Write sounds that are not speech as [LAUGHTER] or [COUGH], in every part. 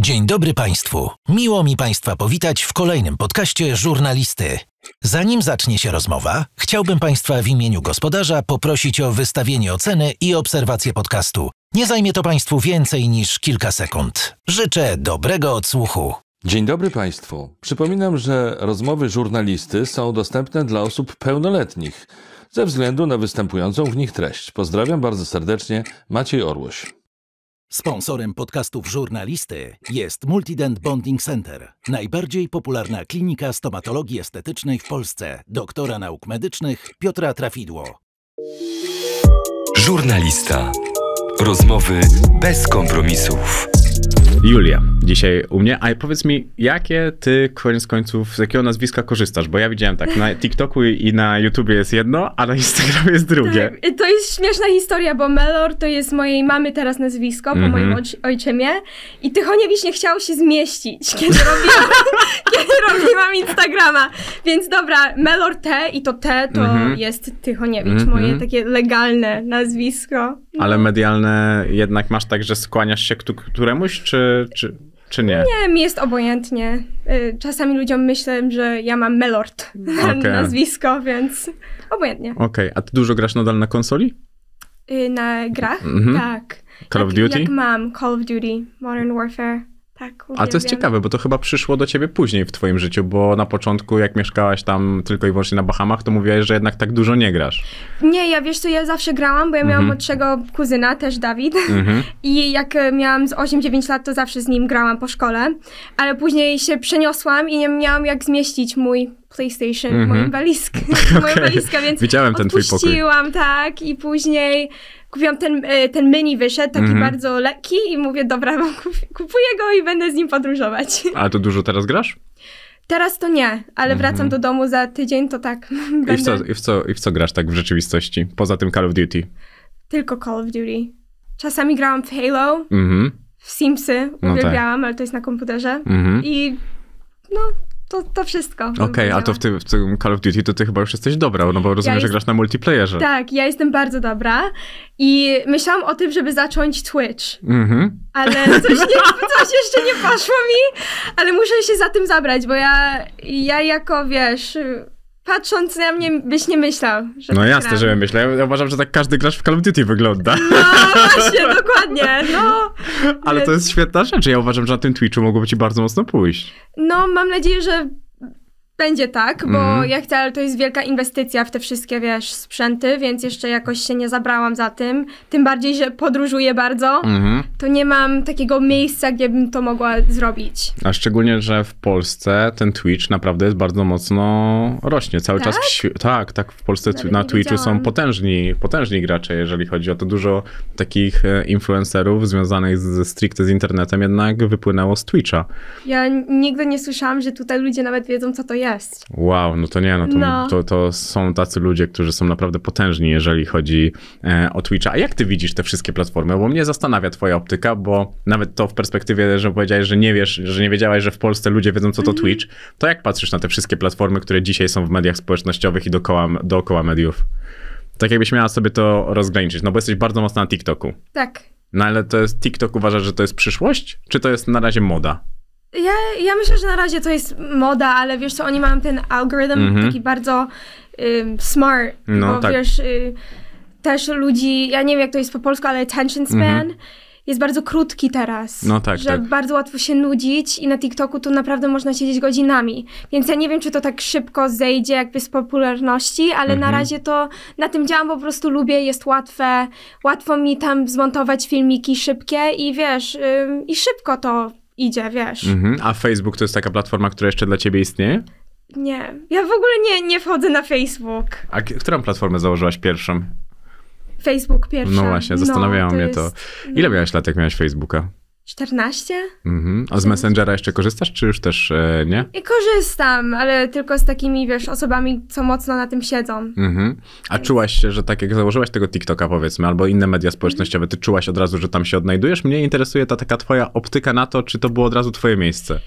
Dzień dobry Państwu. Miło mi Państwa powitać w kolejnym podcaście Żurnalisty. Zanim zacznie się rozmowa, chciałbym Państwa w imieniu gospodarza poprosić o wystawienie oceny i obserwację podcastu. Nie zajmie to Państwu więcej niż kilka sekund. Życzę dobrego odsłuchu. Dzień dobry Państwu. Przypominam, że rozmowy żurnalisty są dostępne dla osób pełnoletnich ze względu na występującą w nich treść. Pozdrawiam bardzo serdecznie, Maciej Orłoś. Sponsorem podcastów żurnalisty jest Multident Bonding Center, najbardziej popularna klinika stomatologii estetycznej w Polsce, doktora nauk medycznych Piotra Trafidło. Żurnalista. Rozmowy bez kompromisów. Julia, dzisiaj u mnie. A powiedz mi, jakie ty koniec końców, z jakiego nazwiska korzystasz? Bo ja widziałem tak, na TikToku i na YouTubie jest jedno, a na Instagramie jest drugie. Tak, to jest śmieszna historia, bo Melor to jest mojej mamy teraz nazwisko, po mm -hmm. moim mhm. ojciemie. I Tychoniewicz nie chciał się zmieścić, [LAUGHS] kiedy robiłam, [LAUGHS] kiedy robiłam Instagrama. Więc dobra, Melor T i to T to mm -hmm. jest Tychoniewicz, mm -hmm. moje takie legalne nazwisko. No. Ale medialne jednak masz tak, że skłaniasz się któremuś, czy, czy, czy nie? Nie, mi jest obojętnie. Y, czasami ludziom myślę, że ja mam Melord okay. [LAUGHS] na nazwisko, więc obojętnie. Okej, okay. a ty dużo grasz nadal na konsoli? Y, na grach? Mhm. Tak. Call jak, of tak, Duty? Jak mam Call of Duty, Modern Warfare. Tak, A to jest ciekawe, bo to chyba przyszło do ciebie później w twoim życiu, bo na początku, jak mieszkałaś tam tylko i wyłącznie na Bahamach, to mówiłaś, że jednak tak dużo nie grasz. Nie, ja wiesz co, ja zawsze grałam, bo ja miałam mm-hmm. młodszego kuzyna, też Dawid, mm-hmm. [LAUGHS] i jak e, miałam z 8-9 lat, to zawsze z nim grałam po szkole, ale później się przeniosłam i nie miałam jak zmieścić mój PlayStation, mm-hmm. moją walizkę, okay. moją walizkę, więc Widziałem ten twój pokój. tak, i później kupiłam ten, e, ten mini wyszedł, taki mm -hmm. bardzo lekki i mówię, dobra, [LAUGHS] kupuję go i będę z nim podróżować. A to dużo teraz grasz? Teraz to nie, ale mm -hmm. wracam do domu za tydzień, to tak. [LAUGHS] I, w co, i, w co, I w co grasz tak w rzeczywistości, poza tym Call of Duty? Tylko Call of Duty. Czasami grałam w Halo, mm -hmm. w Simsy, uwielbiałam, no tak. ale to jest na komputerze. Mhm. I no, to, to wszystko. Okej, okay, a to w tym, w tym, Call of Duty to ty chyba już jesteś dobra, no bo rozumiem, ja że graś grasz na multiplayerze. Tak, ja jestem bardzo dobra i myślałam o tym, żeby zacząć Twitch, mm ale coś, nie, [LAUGHS] coś jeszcze nie poszło mi, ale muszę się za tym zabrać, bo ja, ja jako, wiesz patrząc na mnie byś nie myślał, że No tak jasne, gram. żebym myślał. Ja uważam, że tak każdy gracz w Call of Duty wygląda. No właśnie, [LAUGHS] dokładnie, no. Ale więc... to jest świetna rzecz. Ja uważam, że na tym Twitchu mogłoby ci bardzo mocno pójść. No, mam nadzieję, że będzie tak, bo mm. ja chcę, ale to jest wielka inwestycja w te wszystkie, wiesz, sprzęty, więc jeszcze jakoś się nie zabrałam za tym. Tym bardziej, że podróżuję bardzo, mm-hmm. to nie mam takiego miejsca, gdzie bym to mogła zrobić. A szczególnie, że w Polsce ten Twitch naprawdę jest bardzo mocno rośnie. Cały tak? czas w tak? tak, tak, w Polsce Nawet na Twitchu są potężni, potężni gracze, jeżeli chodzi o to. Dużo takich e, influencerów związanych ze, stricte z internetem jednak wypłynęło z Twitcha. Ja nigdy nie słyszałam, że tutaj ludzie nawet wiedzą, co to jest jest. Wow, no to nie, no to, no. to, to są tacy ludzie, którzy są naprawdę potężni, jeżeli chodzi e, o Twitcha. A jak ty widzisz te wszystkie platformy? Bo mnie zastanawia twoja optyka, bo nawet to w perspektywie, że powiedziałeś, że nie wiesz, że nie wiedziałeś, że w Polsce ludzie wiedzą, co to mm -hmm. Twitch, to jak patrzysz na te wszystkie platformy, które dzisiaj są w mediach społecznościowych i dookoła, dookoła mediów? Tak jakbyś miała sobie to rozgraniczyć, no bo jesteś bardzo mocno na TikToku. Tak. No ale to jest, TikTok uważasz, że to jest przyszłość, czy to jest na razie moda? Ja, ja myślę, że na razie to jest moda, ale wiesz co, oni mają ten algorytm mhm. taki bardzo y, smart, no, bo tak. wiesz, y, też ludzi, ja nie wiem jak to jest po polsku, ale attention mhm. span jest bardzo krótki teraz. No tak, Że tak. bardzo łatwo się nudzić i na TikToku to naprawdę można siedzieć godzinami. Więc ja nie wiem, czy to tak szybko zejdzie jakby z popularności, ale na mhm. razie to na tym działam, po prostu lubię, jest łatwe, łatwo mi tam zmontować filmiki szybkie i wiesz, y, i szybko to idzie, wiesz. Mhm. A Facebook to jest taka platforma, która jeszcze dla ciebie istnieje? Nie, ja w ogóle nie, nie wchodzę na Facebook. A którą platformę założyłaś pierwszą? Facebook pierwsza. No właśnie, zastanawiało no, to mnie jest... to. Ile miałeś lat, jak miałeś Facebooka? 14? Mhm. A z Messengera jeszcze korzystasz, czy już też e, nie? I korzystam, ale tylko z takimi, wiesz, osobami, co mocno na tym siedzą. Mhm. A Więc... czułaś się, że tak jak założyłaś tego TikToka, powiedzmy, albo inne media społecznościowe, ty czułaś od razu, że tam się odnajdujesz? Mnie interesuje ta taka twoja optyka na to, czy to było od razu twoje miejsce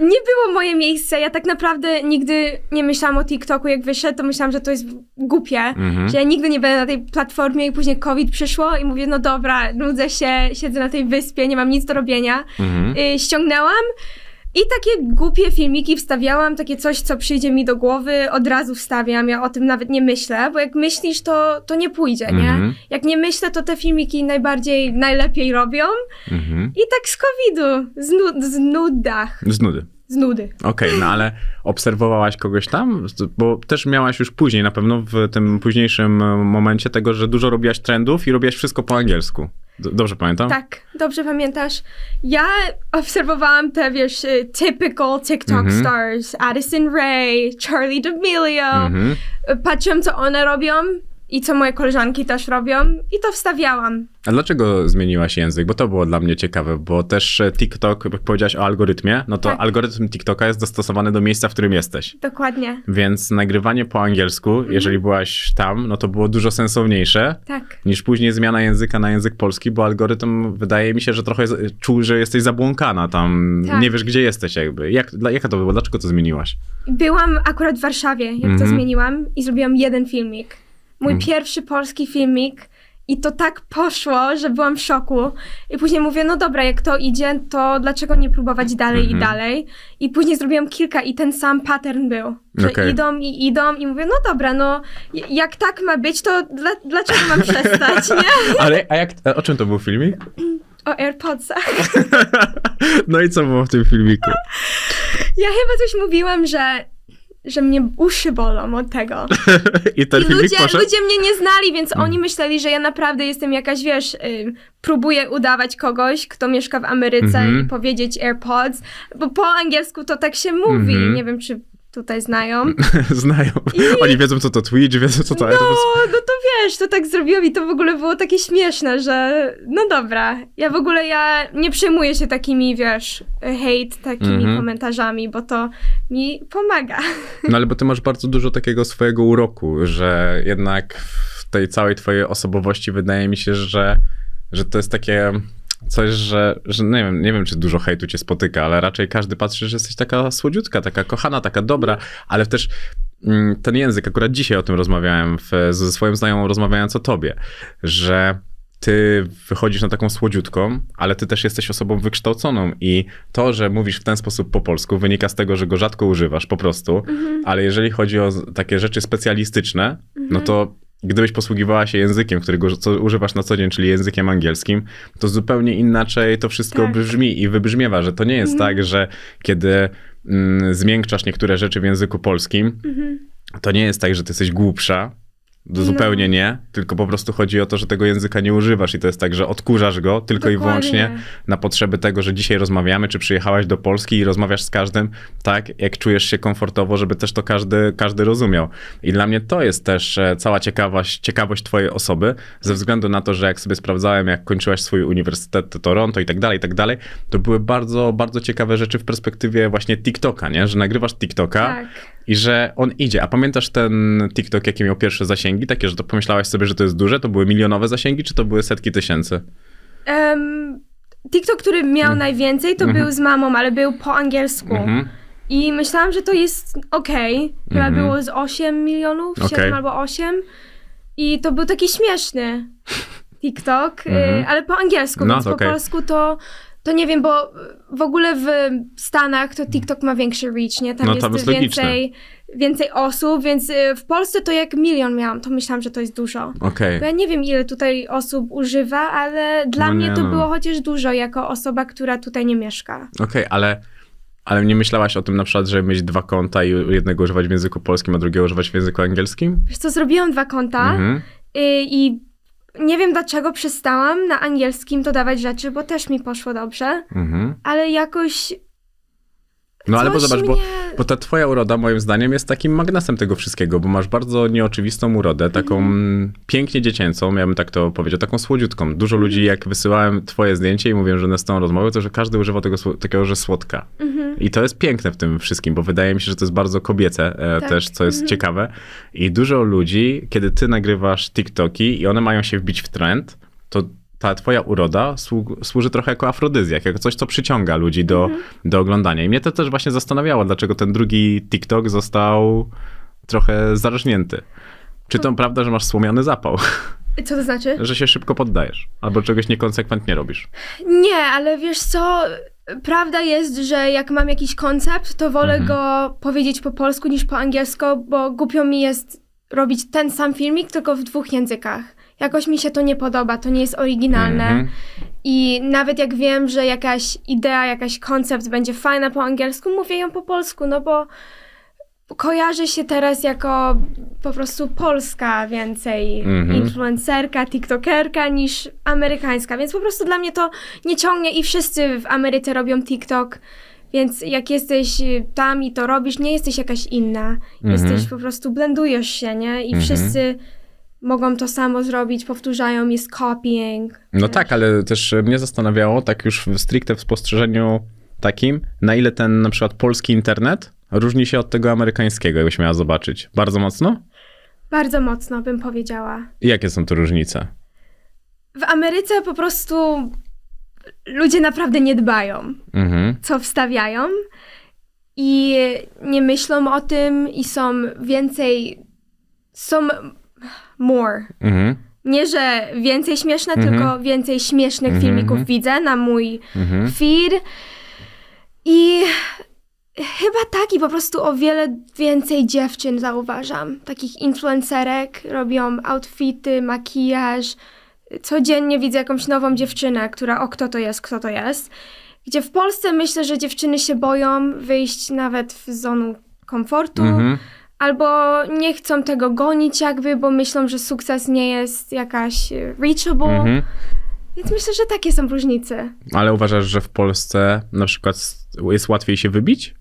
nie było moje miejsce. Ja tak naprawdę nigdy nie myślałam o TikToku, jak wyszedł, to myślałam, że to jest głupie, mhm. że ja nigdy nie będę na tej platformie i później COVID przyszło i mówię, no dobra, nudzę się, siedzę na tej wyspie, nie mam nic do robienia. Mhm. Y, ściągnęłam i takie głupie filmiki wstawiałam, takie coś, co przyjdzie mi do głowy, od razu wstawiam, ja o tym nawet nie myślę, bo jak myślisz, to, to nie pójdzie, nie? Mhm. Jak nie myślę, to te filmiki najbardziej, najlepiej robią. Mhm. I tak z covidu, z, nu- z nudach. Z nudy z nudy. Okej, okay, no ale obserwowałaś kogoś tam? Bo też miałaś już później, na pewno w tym późniejszym e, momencie tego, że dużo robiłaś trendów i robiłaś wszystko po angielsku. Dobrze pamiętam? Tak, dobrze pamiętasz. Ja obserwowałam te, wiesz, e, typical TikTok mm -hmm. stars. Addison Ray, Charlie D'Amelio. Mm -hmm. Patrzyłam, co one robią, i co moje koleżanki też robią i to wstawiałam. A dlaczego zmieniłaś język? Bo to było dla mnie ciekawe, bo też e, TikTok, jak powiedziałaś o algorytmie, no to tak. algorytm TikToka jest dostosowany do miejsca, w którym jesteś. Dokładnie. Więc nagrywanie po angielsku, mhm. jeżeli byłaś tam, no to było dużo sensowniejsze tak. niż później zmiana języka na język polski, bo algorytm wydaje mi się, że trochę czuł, że jesteś zabłąkana tam, tak. nie wiesz gdzie jesteś jakby. Jak, dla, jaka to było? Dlaczego to zmieniłaś? Byłam akurat w Warszawie, jak to mhm. zmieniłam i zrobiłam jeden filmik mój mm. pierwszy polski filmik i to tak poszło, że byłam w szoku. I później mówię, no dobra, jak to idzie, to dlaczego nie próbować dalej i mhm. dalej? I później zrobiłam kilka i ten sam pattern był. Że okay. idą i idą i mówię, no dobra, no jak tak ma być, to dla, dlaczego mam przestać, nie? [LAUGHS] Ale a jak, a o czym to był filmik? O AirPodsach. [LAUGHS] no i co było w tym filmiku? Ja chyba coś mówiłam, że że mnie uszy bolą od tego. [LAUGHS] I, ten I ludzie, ludzie mnie nie znali, więc hmm. oni myśleli, że ja naprawdę jestem jakaś, wiesz, y, próbuję udawać kogoś, kto mieszka w Ameryce mm -hmm. i mhm. powiedzieć AirPods, bo po angielsku to tak się mówi. Mm -hmm. Nie wiem, czy tutaj znają. [LAUGHS] znają. I... Oni wiedzą, co to Twitch, wiedzą, co to... No, no to wiesz, to tak zrobiło i to w ogóle było takie śmieszne, że no dobra. Ja w ogóle, ja nie przejmuję się takimi, wiesz, hejt, takimi mm -hmm. komentarzami, bo to mi pomaga. [LAUGHS] No ale bo ty masz bardzo dużo takiego swojego uroku, że jednak w tej całej twojej osobowości wydaje mi się, że, że to jest takie coś, że, że no nie, wiem, nie wiem, czy dużo hejtu cię spotyka, ale raczej każdy patrzy, że jesteś taka słodziutka, taka kochana, taka dobra, ale też mm, ten język, akurat dzisiaj o tym rozmawiałem w, ze swoją znajomą, rozmawiając o tobie, że ty wychodzisz na taką słodziutką, ale ty też jesteś osobą wykształconą i to, że mówisz w ten sposób po polsku, wynika z tego, że go rzadko używasz po prostu, mhm. ale jeżeli chodzi o takie rzeczy specjalistyczne, no to mhm gdybyś posługiwała się językiem, którego używasz na co dzień, czyli językiem angielskim, to zupełnie inaczej to wszystko tak. brzmi i wybrzmiewa, że to nie jest mhm. tak, że kiedy mm, zmiękczasz niektóre rzeczy w języku polskim, mhm. to nie jest tak, że ty jesteś głupsza, no. Zupełnie nie, tylko po prostu chodzi o to, że tego języka nie używasz i to jest tak, że odkurzasz go tylko Dokładnie. i wyłącznie na potrzeby tego, że dzisiaj rozmawiamy, czy przyjechałaś do Polski i rozmawiasz z każdym tak, jak czujesz się komfortowo, żeby też to każdy, każdy rozumiał. I dla mnie to jest też e, cała ciekawość, ciekawość twojej osoby, ze względu na to, że jak sobie sprawdzałem, jak kończyłaś swój uniwersytet Toronto i tak dalej, i tak dalej, to były bardzo, bardzo ciekawe rzeczy w perspektywie właśnie TikToka, nie? Że nagrywasz TikToka tak. i że on idzie. A pamiętasz ten TikTok, jaki miał pierwsze zasięgi? zasięgi, takie, że to pomyślałaś sobie, że to jest duże? To były milionowe zasięgi, czy to były setki tysięcy? Um, TikTok, który miał mm. najwięcej, to mm był z mamą, ale był po angielsku. Mm -hmm. I myślałam, że to jest okej. Okay. Chyba -hmm. było z 8 milionów, 7 okay. albo 8. I to był taki śmieszny [LAUGHS] TikTok, y, mhm. ale po angielsku, no, więc okay. po polsku to to nie wiem, bo w ogóle w Stanach to TikTok ma większy reach, nie? Tam, no, tam jest, jest więcej, więcej osób, więc y, w Polsce to jak milion miałam, to myślałam, że to jest dużo. Okay. Bo ja nie wiem, ile tutaj osób używa, ale dla no mnie nie, to no. było chociaż dużo, jako osoba, która tutaj nie mieszka. Okej, okay, ale... Ale nie myślałaś o tym na przykład, żeby mieć dwa konta i jednego używać w języku polskim, a drugiego używać w języku angielskim? Wiesz co, zrobiłam dwa konta mhm. Y, i, i nie wiem dlaczego przestałam na angielskim dodawać rzeczy, bo też mi poszło dobrze, mhm. ale jakoś no ale bo zobacz, mnie... bo, bo ta twoja uroda moim zdaniem jest takim magnesem tego wszystkiego, bo masz bardzo nieoczywistą urodę, taką mm. pięknie dziecięcą, ja bym tak to powiedział, taką słodziutką. Dużo ludzi mhm. jak wysyłałem twoje zdjęcie i mówiłem, że na tą rozmowę, to że każdy używa tego takiego, że słodka. Mm -hmm. I to jest piękne w tym wszystkim, bo wydaje mi się, że to jest bardzo kobiece e, tak. też, co jest -hmm. ciekawe. I dużo ludzi, kiedy ty nagrywasz TikToki i one mają się wbić w trend, to ta twoja uroda służy trochę jako afrodyzjak, jako coś, co przyciąga ludzi do, mhm. do oglądania. I mnie to też właśnie zastanawiało, dlaczego ten drugi TikTok został trochę zarżnięty. Czy to prawda, że masz słomiany zapał? Co to znaczy? [LAUGHS] Że się szybko poddajesz, albo czegoś niekonsekwentnie robisz. Nie, ale wiesz co, prawda jest, że jak mam jakiś koncept, to wolę mhm. go powiedzieć po polsku niż po angielsku, bo głupio mi jest robić ten sam filmik, tylko w dwóch językach jakoś mi się to nie podoba, to nie jest oryginalne. Mm -hmm. I nawet jak wiem, że jakaś idea, jakiś koncept będzie fajna po angielsku, mówię ją po polsku, no bo kojarzy się teraz jako po prostu polska więcej mm -hmm. influencerka, tiktokerka niż amerykańska, więc po prostu dla mnie to nie ciągnie i wszyscy w Ameryce robią tiktok, więc jak jesteś tam i to robisz, nie jesteś jakaś inna, mm -hmm. jesteś po prostu, blendujesz się, nie? I mm -hmm. wszyscy mogą to samo zrobić, powtórzają, jest copying. No tak, tak ale też e, mnie zastanawiało, tak już stricte w spostrzeżeniu takim, na ile ten na przykład polski internet różni się od tego amerykańskiego, jakbyś miała zobaczyć. Bardzo mocno? Bardzo mocno, bym powiedziała. I jakie są tu różnice? W Ameryce po prostu ludzie naprawdę nie dbają, mhm. co wstawiają i nie myślą o tym i są więcej, są more. Mhm. Nie, że więcej śmieszne, mhm. tylko więcej śmiesznych mhm. filmików widzę na mój mhm. feed. I Chyba tak i po prostu o wiele więcej dziewczyn zauważam. Takich influencerek robią outfity, makijaż. Codziennie widzę jakąś nową dziewczynę, która o kto to jest, kto to jest. Gdzie w Polsce myślę, że dziewczyny się boją wyjść nawet w zonu komfortu albo nie chcą tego gonić jakby, bo myślą, że sukces nie jest jakaś y, reachable. Mhm. Więc myślę, że takie są różnice. Ale uważasz, że w Polsce na przykład jest łatwiej się wybić?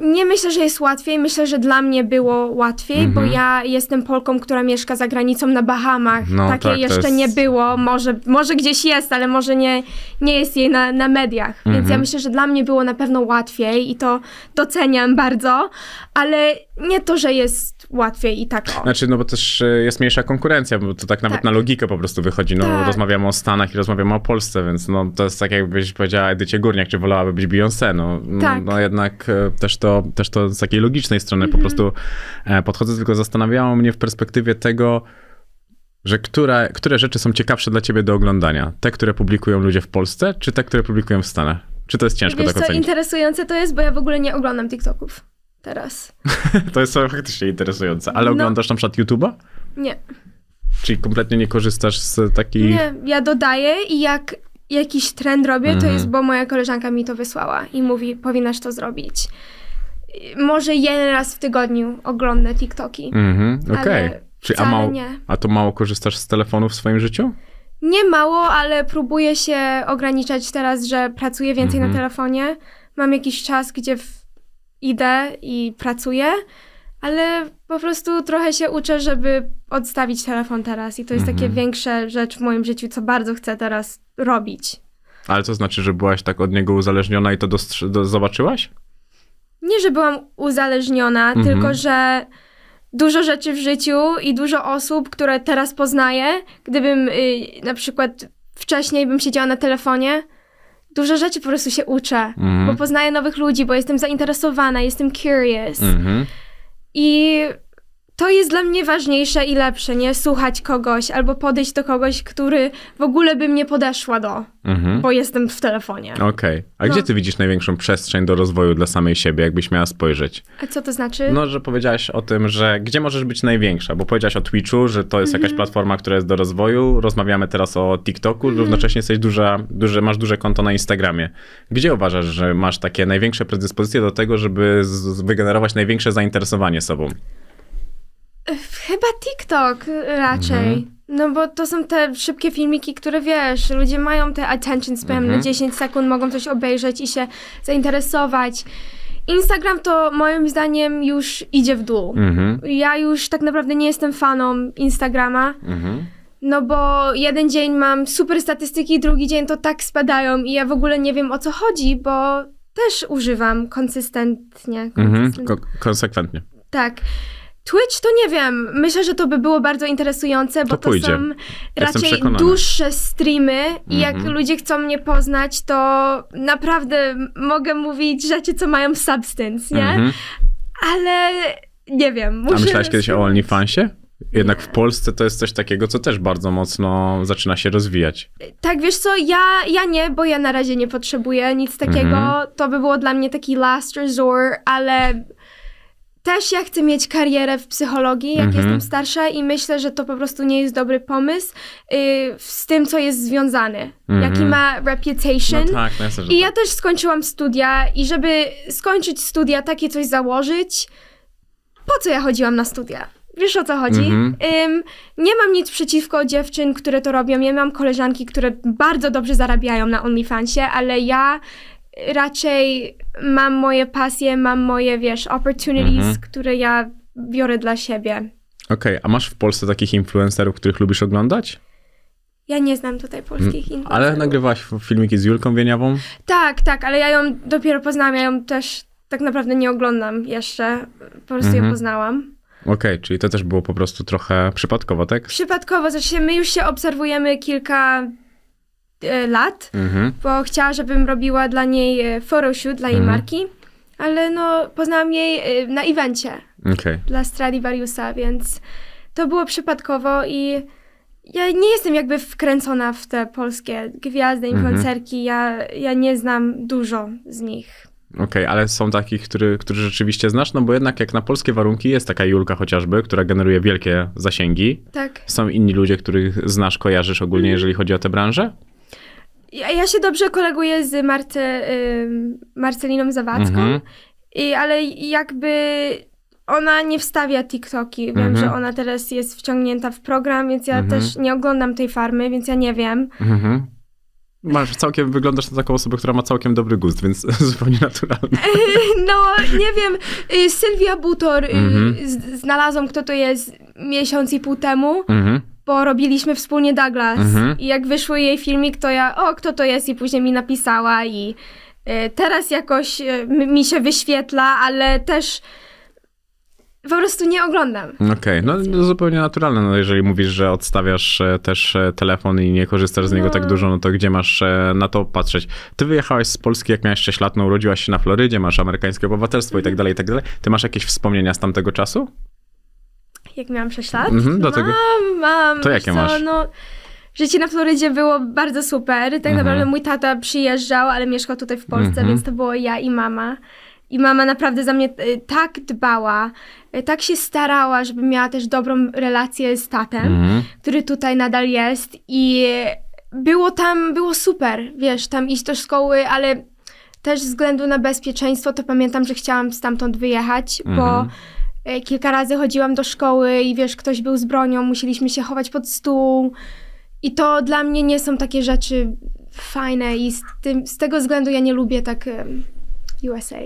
Nie myślę, że jest łatwiej. Myślę, że dla mnie było łatwiej, bo mhm. ja jestem Polką, która mieszka za granicą na Bahamach. No, Takie tak, jeszcze jest... nie było. Może, może gdzieś jest, ale może nie, nie jest jej na, na mediach. Więc ja mhm. myślę, że dla mnie było na pewno łatwiej i to doceniam bardzo, ale nie to, że jest łatwiej i tak. O. Znaczy, no bo też e, jest mniejsza konkurencja, bo to tak nawet tak. na logikę po prostu wychodzi. No, tak. rozmawiamy o Stanach i rozmawiamy o Polsce, więc no, to jest tak, jakbyś powiedziała Edycie Górniak, czy wolałaby być Beyoncé. No, no tak. no jednak e, też to, też to z takiej logicznej strony po mhm. prostu e, podchodzę, tylko zastanawiało mnie w perspektywie tego, że które, które rzeczy są ciekawsze dla ciebie do oglądania? Te, które publikują ludzie w Polsce, czy te, które publikują w Stanach? Czy to jest ciężko Wiesz, tak ocenić? co interesujące to jest, bo ja w ogóle nie oglądam TikToków teraz. [LAUGHS] to jest faktycznie interesujące. Ale no. oglądasz na przykład YouTube'a? Nie. Czyli kompletnie nie korzystasz z takiej... Nie, ja dodaję i jak jakiś trend robię, to mhm. jest, bo moja koleżanka mi to wysłała i mówi, powinnaś to zrobić. Może jeden raz w tygodniu oglądam TikToki. Mhm, okej. Okay. Czyli a, mało, a to mało korzystasz z telefonu w swoim życiu? Nie mało, ale próbuję się ograniczać teraz, że pracuję więcej na mhm. telefonie. Mam jakiś czas, gdzie w idę i pracuję, ale po prostu trochę się uczę, żeby odstawić telefon teraz. I to jest mhm. takie większe rzecz w moim życiu, co bardzo chcę teraz robić. Ale to znaczy, że byłaś tak od niego uzależniona i to do- zobaczyłaś? Nie, że byłam uzależniona, mhm. tylko że dużo rzeczy w życiu i dużo osób, które teraz poznaję, gdybym y, na przykład wcześniej bym siedziała na telefonie, dużo rzeczy po prostu się uczę, mm -hmm. bo mhm. poznaję nowych ludzi, bo jestem zainteresowana, jestem curious. Mm -hmm. I to jest dla mnie ważniejsze i lepsze, nie słuchać kogoś albo podejść do kogoś, który w ogóle by mnie podeszła do, mhm. bo jestem w telefonie. Okej. Okay. A no. gdzie ty widzisz największą przestrzeń do rozwoju dla samej siebie, jakbyś miała spojrzeć? A co to znaczy? No, że powiedziałaś o tym, że gdzie możesz być największa, bo powiedziałaś o Twitchu, że to jest mhm. jakaś platforma, która jest do rozwoju. Rozmawiamy teraz o TikToku, mhm. równocześnie jesteś duża, duże, masz duże konto na Instagramie. Gdzie uważasz, że masz takie największe predyspozycje do tego, żeby z- wygenerować największe zainteresowanie sobą? Chyba TikTok raczej. Mhm. No bo to są te szybkie filmiki, które wiesz, ludzie mają te attention span, mhm. 10 sekund mogą coś obejrzeć i się zainteresować. Instagram to moim zdaniem już idzie w dół. Mhm. Ja już tak naprawdę nie jestem faną Instagrama. Mhm. No bo jeden dzień mam super statystyki, drugi dzień to tak spadają i ja w ogóle nie wiem o co chodzi, bo też używam konsystentnie. Mhm. konsystentnie. Ko konsekwentnie. Tak. Twitch to nie wiem. Myślę, że to by było bardzo interesujące, bo to, to są raczej dłuższe streamy mm -hmm. i jak mhm. ludzie chcą mnie poznać, to naprawdę mogę mówić rzeczy, co mają substance, nie? Mm -hmm. Ale nie wiem. Muszę A myślałeś kiedyś o OnlyFansie? Jednak w Polsce to jest coś takiego, co też bardzo mocno zaczyna się rozwijać. Tak, wiesz co, ja, ja nie, bo ja na razie nie potrzebuję nic takiego. Mm -hmm. To by było dla mnie taki last resort, ale też ja chcę mieć karierę w psychologii, jak mhm. jestem starsza, i myślę, że to po prostu nie jest dobry pomysł y, z tym, co jest związane, mhm. jaki ma reputation. No tak, myślę, no I ja tak. też skończyłam studia, i żeby skończyć studia, takie coś założyć, po co ja chodziłam na studia? Wiesz o co chodzi? Mhm. nie mam nic przeciwko dziewczyn, które to robią. Ja mam koleżanki, które bardzo dobrze zarabiają na OnlyFansie, ale ja raczej mam moje pasje, mam moje, wiesz, opportunities, mhm. które ja biorę dla siebie. Okej, okay. a masz w Polsce takich influencerów, których lubisz oglądać? Ja nie znam tutaj polskich mm, influencerów. Ale nagrywałaś filmiki z Julką Wieniawą? Tak, tak, ale ja ją dopiero poznałam, ja ją też tak naprawdę nie oglądam jeszcze, po prostu ją mhm. poznałam. Okej, okay, czyli to też było po prostu trochę przypadkowo, tak? Przypadkowo, znaczy my już się obserwujemy kilka E, lat, mhm. bo chciała, żebym robiła dla niej e, photoshoot dla jej mhm. marki, ale no poznałam jej e, na evencie okay. dla Stradivariusa, więc to było przypadkowo i ja nie jestem jakby wkręcona w te polskie gwiazdy i mhm. ja, ja nie znam dużo z nich. Okej, okay, ale są takich, który, którzy rzeczywiście znasz, no bo jednak jak na polskie warunki jest taka Julka chociażby, która generuje wielkie zasięgi. Tak. Są inni ludzie, których znasz, kojarzysz ogólnie, mhm. jeżeli chodzi o tę branżę? Ja, ja się dobrze koleguję z Marce, Marceliną Zawadzką, mhm. i, ale jakby ona nie wstawia TikToki. Wiem, mm -hmm. że ona teraz jest wciągnięta w program, więc ja mm -hmm. też nie oglądam tej farmy, więc ja nie wiem. Mm -hmm. Masz całkiem, wyglądasz na taką osobę, która ma całkiem dobry gust, więc [LAUGHS] zupełnie naturalnie. [LAUGHS] No, nie wiem. Y, Sylwia Butor, y, mhm. znalazłam kto to jest miesiąc i pół temu. Mhm bo robiliśmy wspólnie Douglas. Mhm. I jak wyszły jej filmik, to ja, o, kto to jest? I później mi napisała i y, teraz jakoś y, mi się wyświetla, ale też po prostu nie oglądam. Okej, okay. No, no, zupełnie naturalne, no, jeżeli mówisz, że odstawiasz e, też e, telefon i nie korzystasz z niego no. tak dużo, no to gdzie masz e, na to patrzeć? Ty wyjechałaś z Polski, jak miałaś 6 lat, no urodziłaś się na Florydzie, masz amerykańskie obywatelstwo mm. i tak mhm. dalej, i tak dalej. Ty masz jakieś wspomnienia z tamtego czasu? jak miałam 6 lat. Mhm, Mam, mam. To jakie co, masz? No, życie na Florydzie było bardzo super. Tak mhm. naprawdę mój tata przyjeżdżał, ale mieszkał tutaj w Polsce, mhm. więc to było ja i mama. I mama naprawdę za mnie y, tak dbała, y, tak się starała, żeby miała też dobrą relację z tatem, mhm. który tutaj nadal jest. I było tam, było super, wiesz, tam iść do szkoły, ale też ze względu na bezpieczeństwo, to pamiętam, że chciałam stamtąd wyjechać, bo mhm. E, kilka razy chodziłam do szkoły i wiesz, ktoś był z bronią, musieliśmy się chować pod stół. I to dla mnie nie są takie rzeczy fajne i z, tym, z tego względu ja nie lubię tak USA.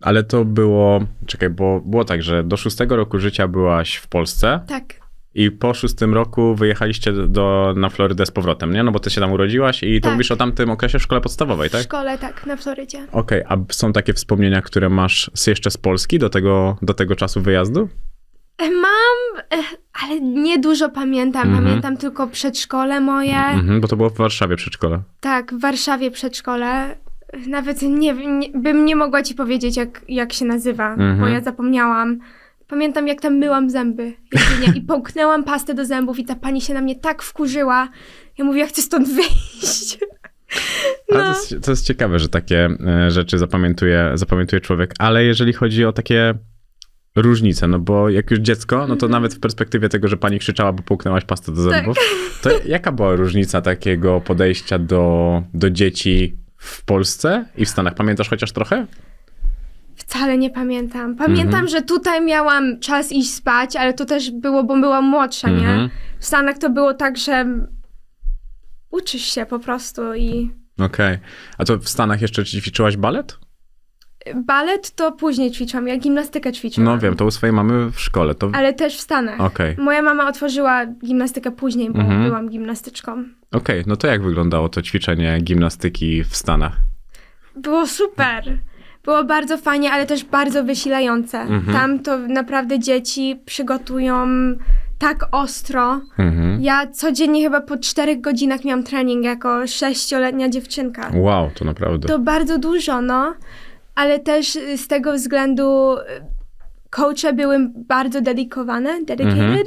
Ale to było, czekaj, bo było tak, że do szóstego roku życia byłaś w Polsce. Tak i po szóstym roku wyjechaliście do, na Florydę z powrotem, nie? No bo ty się tam urodziłaś i tak. to mówisz o tamtym okresie w szkole podstawowej, tak? W szkole, tak, na Florydzie. Okej, okay, a są takie wspomnienia, które masz jeszcze z Polski do tego, do tego czasu wyjazdu? E, mam, e, ale niedużo pamiętam. Mhm. Pamiętam tylko przedszkole moje. Mhm, bo to było w Warszawie przedszkole. Tak, w Warszawie przedszkole. Nawet nie, nie bym nie mogła ci powiedzieć, jak, jak się nazywa, mhm. bo ja zapomniałam. Pamiętam, jak tam myłam zęby jedynie i połknęłam pastę do zębów i ta pani się na mnie tak wkurzyła. Ja mówię, ja chcę stąd wyjść. No. To jest, to, jest, ciekawe, że takie e, rzeczy zapamiętuje, zapamiętuje człowiek, ale jeżeli chodzi o takie różnice, no bo jak już dziecko, no to mhm. nawet w perspektywie tego, że pani krzyczała, bo połknęłaś pastę do tak. zębów, tak. to jaka była różnica takiego podejścia do, do dzieci w Polsce i w Stanach? Pamiętasz chociaż trochę? Wcale nie pamiętam. Pamiętam, mm -hmm. że tutaj miałam czas iść spać, ale to też było, bo byłam młodsza, mm -hmm. nie? Mhm. W Stanach to było tak, że uczysz się po prostu i... Okej. Okay. A to w Stanach jeszcze ćwiczyłaś balet? Balet to później ćwiczyłam, ja gimnastykę ćwiczyłam. No wiem, to u swojej mamy w szkole. To... Ale też w Stanach. Okay. Moja mama otworzyła gimnastykę później, bo mm -hmm. byłam gimnastyczką. Okej, okay. no to jak wyglądało to ćwiczenie gimnastyki w Stanach? Było super. Było bardzo fajnie, ale też bardzo wysilające. Mhm. Tam to naprawdę dzieci przygotują tak ostro. Mhm. Ja codziennie chyba po czterech godzinach miałam trening jako sześcioletnia dziewczynka. Wow, to naprawdę. To bardzo dużo, no. Ale też y, z tego względu y, coache były bardzo dedykowane, dedicated mhm.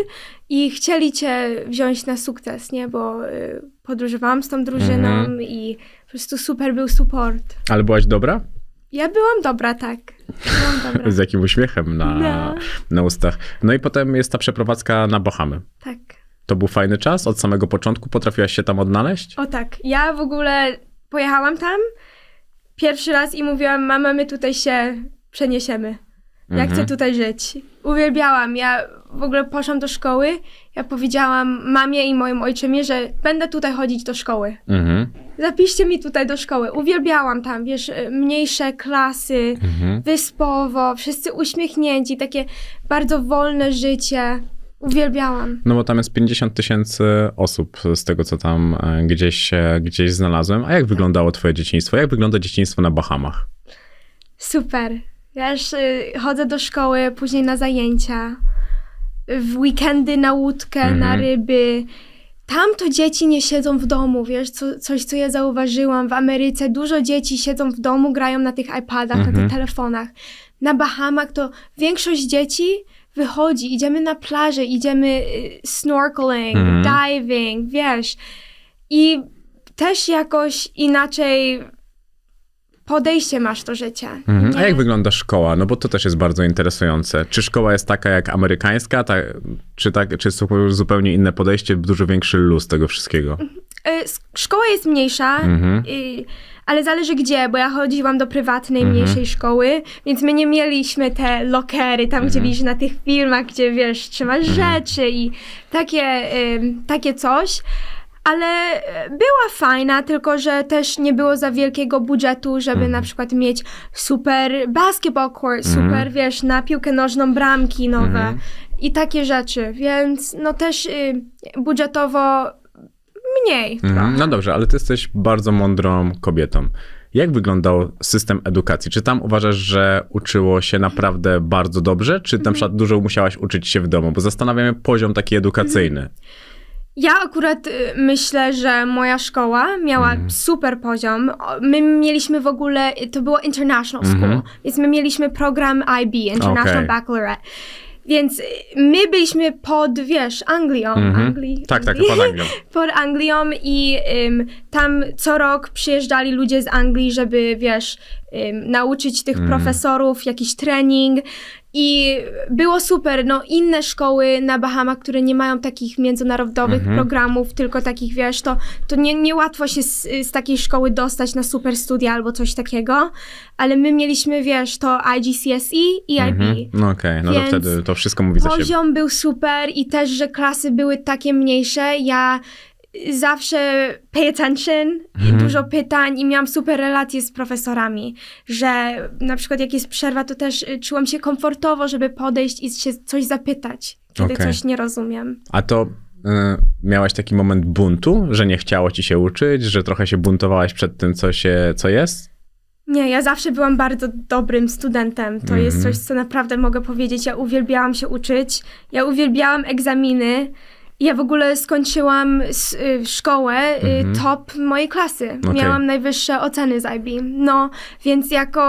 i chcieli cię wziąć na sukces, nie? Bo y, podróżowałam z tą drużyną mhm. i po prostu super był support. Ale byłaś dobra? Ja byłam dobra, tak. Byłam dobra. [LAUGHS] Z jakim uśmiechem na, no. na ustach. No i potem jest ta przeprowadzka na Bohamy. Tak. To był fajny czas od samego początku? Potrafiłaś się tam odnaleźć? O tak. Ja w ogóle pojechałam tam pierwszy raz i mówiłam, mama, my tutaj się przeniesiemy. Ja mhm. chcę tutaj żyć. Uwielbiałam. Ja w ogóle poszłam do szkoły. Ja powiedziałam mamie i moim ojczymie, że będę tutaj chodzić do szkoły. Mhm zapiszcie mi tutaj do szkoły. Uwielbiałam tam, wiesz, y, mniejsze klasy, mhm. wyspowo, wszyscy uśmiechnięci, takie bardzo wolne życie. Uwielbiałam. No bo tam jest 50 tysięcy osób z tego, co tam e, gdzieś, gdzieś znalazłem. A jak wyglądało twoje dzieciństwo? Jak wygląda dzieciństwo na Bahamach? Super. Ja już y, chodzę do szkoły, później na zajęcia, w weekendy na łódkę, mhm. na ryby tam to dzieci nie siedzą w domu, wiesz, co, coś co ja zauważyłam w Ameryce. Dużo dzieci siedzą w domu, grają na tych iPadach, mhm. na tych mhm. telefonach. Na Bahamach to większość dzieci wychodzi, idziemy na plażę, idziemy y, snorkeling, mhm. diving, wiesz. I też jakoś inaczej podejście masz do życia. Mhm. A jak wygląda szkoła? No bo to też jest bardzo interesujące. Czy szkoła jest taka jak amerykańska, ta, czy, tak, czy jest to zupełnie inne podejście, dużo większy luz tego wszystkiego? Mhm. Y, szkoła jest mniejsza, mhm. i, y, ale zależy gdzie, bo ja chodziłam do prywatnej, mhm. mniejszej szkoły, więc my nie mieliśmy te lokery, tam gdzie mhm. widzisz na tych filmach, gdzie wiesz, trzymasz mhm. rzeczy i takie, y, takie coś ale e, była fajna, tylko że też nie było za wielkiego budżetu, żeby mm. na przykład mieć super basketball court, mhm. super, mm. wiesz, na piłkę nożną bramki nowe mm. i takie rzeczy, więc no też y, budżetowo mniej. Mhm. No dobrze, ale ty jesteś bardzo mądrą kobietą. Jak wyglądał system edukacji? Czy tam uważasz, że uczyło się naprawdę bardzo dobrze, czy na mhm. przykład dużo musiałaś uczyć się w domu? Bo zastanawiam się poziom taki edukacyjny. Ja akurat y, myślę, że moja szkoła miała mm. super poziom. My mieliśmy w ogóle, y, to było international mhm. school, mm -hmm. więc my mieliśmy program IB, International okay. Baccalaureate. Więc y, my byliśmy pod, wiesz, Anglią. Mm -hmm. tak, tak, pod [LAUGHS] Anglią. pod Anglią i um, tam co rok przyjeżdżali ludzie z Anglii, żeby, wiesz, um, nauczyć tych mm. profesorów jakiś trening. I było super, no inne szkoły na Bahamach, które nie mają takich międzynarodowych mhm. programów, tylko takich, wiesz, to, to nie, niełatwo się z, z, takiej szkoły dostać na super studia albo coś takiego, ale my mieliśmy, wiesz, to IGCSE i e IB. Mhm. No okej, okay. no Więc to wtedy to wszystko mówi za siebie. Poziom był super i też, że klasy były takie mniejsze. Ja zawsze pay attention, mhm. dużo pytań i miałam super relacje z profesorami, że na przykład jak jest przerwa, to też y, czułam się komfortowo, żeby podejść i się coś zapytać, kiedy okay. coś nie rozumiem. A to y, miałaś taki moment buntu, że nie chciało ci się uczyć, że trochę się buntowałaś przed tym, co, się, co jest? Nie, ja zawsze byłam bardzo dobrym studentem. To jest mhm. coś, co naprawdę mogę powiedzieć. Ja uwielbiałam się uczyć, ja uwielbiałam egzaminy. Ja w ogóle skończyłam y, szkołę y, mhm. top mojej klasy. Okay. Miałam najwyższe oceny z IB. No, więc jako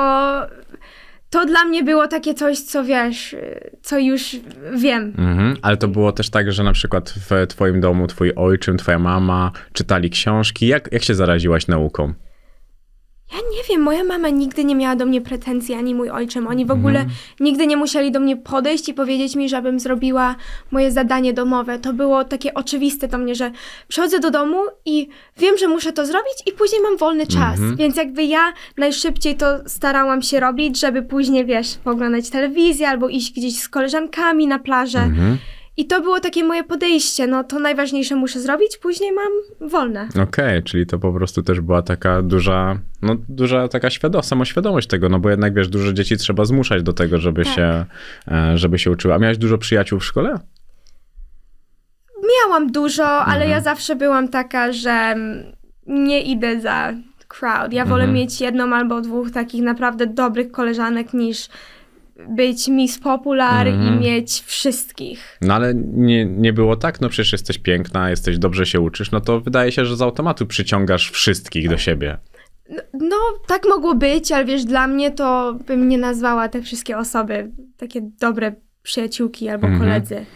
to dla mnie było takie coś, co wiesz, y, co już wiem. Mhm. Ale to było też tak, że na przykład w twoim domu twój ojczym, twoja mama czytali książki. Jak, jak się zaraziłaś nauką? Ja nie wiem, moja mama nigdy nie miała do mnie pretensji, ani mój ojczym. Oni w ogóle mm. nigdy nie musieli do mnie podejść i powiedzieć mi, żebym zrobiła moje zadanie domowe. To było takie oczywiste do mnie, że przychodzę do domu i wiem, że muszę to zrobić i później mam wolny czas. Mm -hmm. Więc jakby ja najszybciej to starałam się robić, żeby później, wiesz, oglądać telewizję albo iść gdzieś z koleżankami na plażę. Mm -hmm. I to było takie moje podejście, no to najważniejsze muszę zrobić, później mam wolne. Okej, okay, czyli to po prostu też była taka duża, no duża taka świado samoświadomość tego, no bo jednak wiesz, dużo dzieci trzeba zmuszać do tego, żeby, tak. się, e, żeby się uczyły. A miałaś dużo przyjaciół w szkole? Miałam dużo, mhm. ale ja zawsze byłam taka, że nie idę za crowd. Ja wolę mhm. mieć jedną albo dwóch takich naprawdę dobrych koleżanek niż być Miss Popular mm -hmm. i mhm. mieć wszystkich. No ale nie, nie było tak, no przecież jesteś piękna, jesteś, dobrze się uczysz, no to wydaje się, że z automatu przyciągasz wszystkich do siebie. No, no tak mogło być, ale wiesz, dla mnie to bym nie nazwała te wszystkie osoby takie dobre przyjaciółki albo mm -hmm. koledzy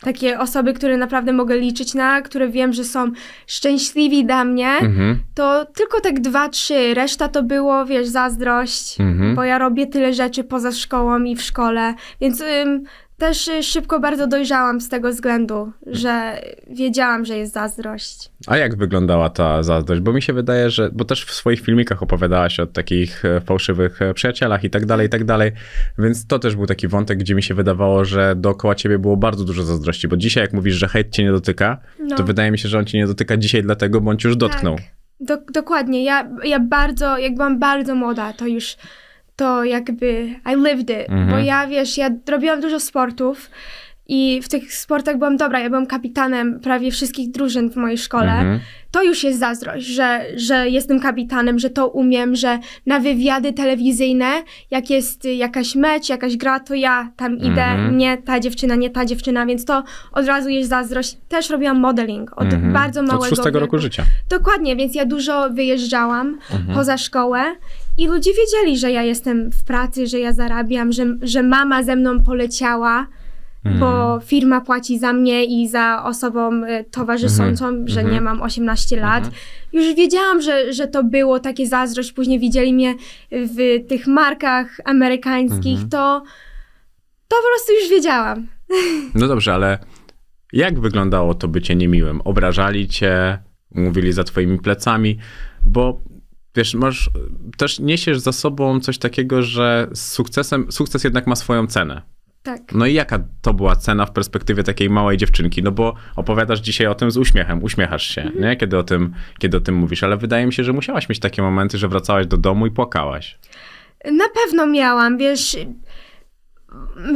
takie osoby, które naprawdę mogę liczyć na, które wiem, że są szczęśliwi dla mnie, mhm. to tylko tak dwa, trzy. Reszta to było, wiesz, zazdrość, mhm. bo ja robię tyle rzeczy poza szkołą i w szkole, więc ym, też y, szybko bardzo dojrzałam z tego względu, że wiedziałam, że jest zazdrość. A jak wyglądała ta zazdrość? Bo mi się wydaje, że. Bo też w swoich filmikach opowiadałaś o takich e, fałszywych e, przyjacielach i tak dalej, i tak dalej. Więc to też był taki wątek, gdzie mi się wydawało, że dookoła ciebie było bardzo dużo zazdrości. Bo dzisiaj, jak mówisz, że hejt cię nie dotyka, no. to wydaje mi się, że on cię nie dotyka dzisiaj dlatego, bądź już dotknął. Tak. Do dokładnie. Ja, ja bardzo, jak byłam bardzo młoda, to już to jakby I lived it, mhm. bo ja wiesz, ja robiłam dużo sportów i w tych sportach byłam dobra, ja byłam kapitanem prawie wszystkich drużyn w mojej szkole. Mhm. To już jest zazdrość, że, że jestem kapitanem, że to umiem, że na wywiady telewizyjne, jak jest jakaś mecz, jakaś gra, to ja tam idę, mhm. nie ta dziewczyna, nie ta dziewczyna, więc to od razu jest zazdrość. Też robiłam modeling od mhm. bardzo małego od szóstego wieku. roku życia. Dokładnie, więc ja dużo wyjeżdżałam mhm. poza szkołę i ludzie wiedzieli, że ja jestem w pracy, że ja zarabiam, że, że mama ze mną poleciała, mm. bo firma płaci za mnie i za osobą y, towarzyszącą, mm -hmm. że mhm. nie mam 18 lat. -hmm. Już wiedziałam, że, że to było takie zazdrość. Później widzieli mnie w tych markach amerykańskich. Mhm. To, to po prostu już wiedziałam. No dobrze, ale jak wyglądało to bycie niemiłym? Obrażali cię, mówili za twoimi plecami, bo wiesz, masz, też niesiesz za sobą coś takiego, że z sukcesem, sukces jednak ma swoją cenę. Tak. No i jaka to była cena w perspektywie takiej małej dziewczynki? No bo opowiadasz dzisiaj o tym z uśmiechem, uśmiechasz się, mhm. nie? Kiedy, o tym, kiedy o tym mówisz, ale wydaje mi się, że musiałaś mieć takie momenty, że wracałaś do domu i płakałaś. Na pewno miałam, wiesz.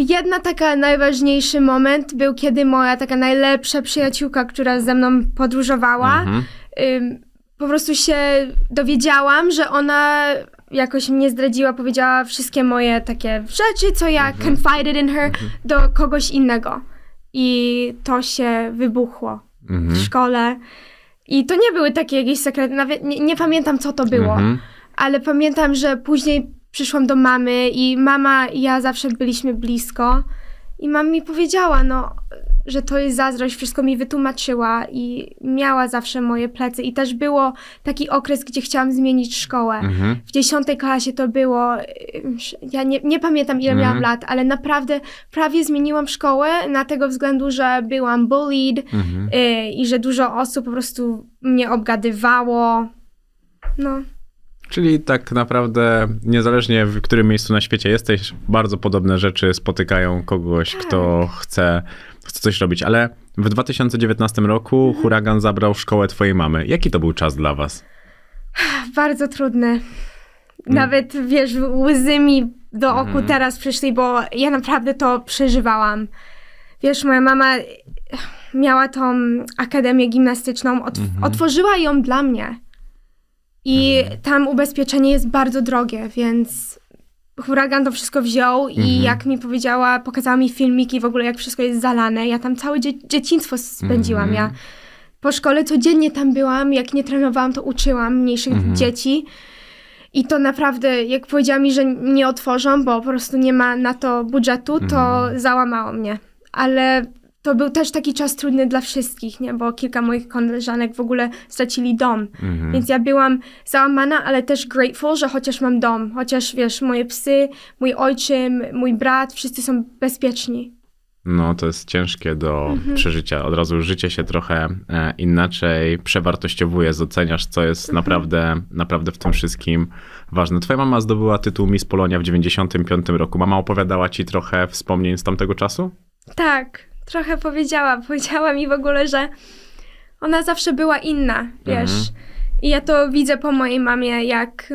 Jedna taka najważniejszy moment był, kiedy moja taka najlepsza przyjaciółka, która ze mną podróżowała, mhm po prostu się dowiedziałam, że ona jakoś mnie zdradziła, powiedziała wszystkie moje takie rzeczy, co ja mhm. confided in her mhm. do kogoś innego. I to się wybuchło mhm. w szkole. I to nie były takie jakieś sekrety, nawet nie, nie pamiętam co to było, mhm. ale pamiętam, że później przyszłam do mamy i mama i ja zawsze byliśmy blisko. I mama mi powiedziała, no że to jest zazdrość, wszystko mi wytłumaczyła i miała zawsze moje plecy. I też było taki okres, gdzie chciałam zmienić szkołę. Mhm. W dziesiątej klasie to było, y, ja nie, nie pamiętam ile mhm. miałam lat, ale naprawdę prawie zmieniłam szkołę na tego względu, że byłam bullied mhm. y, i że dużo osób po prostu mnie obgadywało. No. Czyli tak naprawdę, niezależnie w którym miejscu na świecie jesteś, bardzo podobne rzeczy spotykają kogoś, tak. kto chce chce coś robić, ale w 2019 roku mhm. huragan zabrał szkołę twojej mamy. Jaki to był czas dla was? Bardzo trudny. Mm. Nawet, wiesz, łzy mi do oku mhm. teraz przyszli, bo ja naprawdę to przeżywałam. Wiesz, moja mama miała tą akademię gimnastyczną, otw mhm. otworzyła ją dla mnie. I tam ubezpieczenie jest bardzo drogie, więc huragan to wszystko wziął i mhm. jak mi powiedziała, pokazała mi filmiki w ogóle, jak wszystko jest zalane. Ja tam całe dzie dzieciństwo spędziłam. Mhm. Ja po szkole codziennie tam byłam, jak nie trenowałam, to uczyłam mniejszych mhm. dzieci. I to naprawdę, jak powiedziała mi, że nie otworzą, bo po prostu nie ma na to budżetu, to mhm. załamało mnie. Ale to był też taki czas trudny dla wszystkich, nie? Bo kilka moich koleżanek w ogóle stracili dom. Mhm. Więc ja byłam załamana, ale też grateful, że chociaż mam dom. Chociaż, wiesz, moje psy, mój ojczym, mój brat, wszyscy są bezpieczni. No, to jest ciężkie do mhm. przeżycia. Od razu życie się trochę e, inaczej przewartościowuje, zoceniasz, co jest mhm. naprawdę, naprawdę w tym wszystkim ważne. Twoja mama zdobyła tytuł Miss Polonia w 95 roku. Mama opowiadała ci trochę wspomnień z tamtego czasu? Tak, trochę powiedziała. Powiedziała mi w ogóle, że ona zawsze była inna, wiesz. Mhm. I ja to widzę po mojej mamie, jak,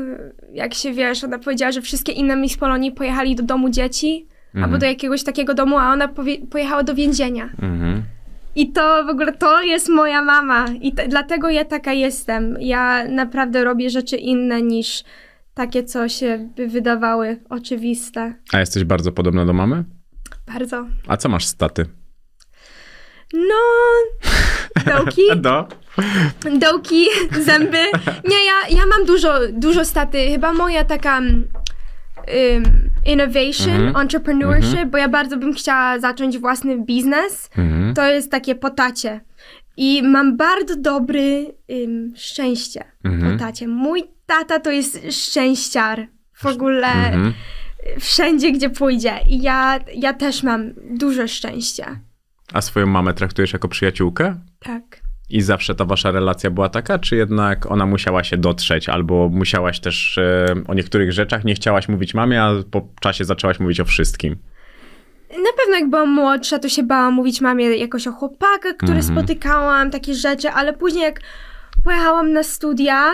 jak się wiesz, ona powiedziała, że wszystkie inne mi z Polonii pojechali do domu dzieci mhm. albo do jakiegoś takiego domu, a ona pojechała do więzienia. Mhm. I to w ogóle to jest moja mama. I dlatego ja taka jestem. Ja naprawdę robię rzeczy inne niż takie, co się by wydawały oczywiste. A jesteś bardzo podobna do mamy? Bardzo. A co masz z taty? No, dołki. Do. [LAUGHS] No. Dołki, zęby. Nie, ja, ja mam dużo, dużo staty. Chyba moja taka um, innovation, mhm. entrepreneurship, mhm. bo ja bardzo bym chciała zacząć własny biznes. Mhm. To jest takie potacie. I mam bardzo dobry um, szczęście mhm. potacie. Mój tata to jest szczęściar. W ogóle wszędzie, gdzie pójdzie. I ja, ja też mam duże szczęście. A swoją mamę traktujesz jako przyjaciółkę? Tak. I zawsze ta wasza relacja była taka, czy jednak ona musiała się dotrzeć, albo musiałaś też e, o niektórych rzeczach nie chciałaś mówić mamie, a po czasie zaczęłaś mówić o wszystkim? Na pewno jak byłam młodsza, to się bałam mówić mamie jakoś o chłopakach, które mm -hmm. spotykałam, takie rzeczy, ale później jak pojechałam na studia,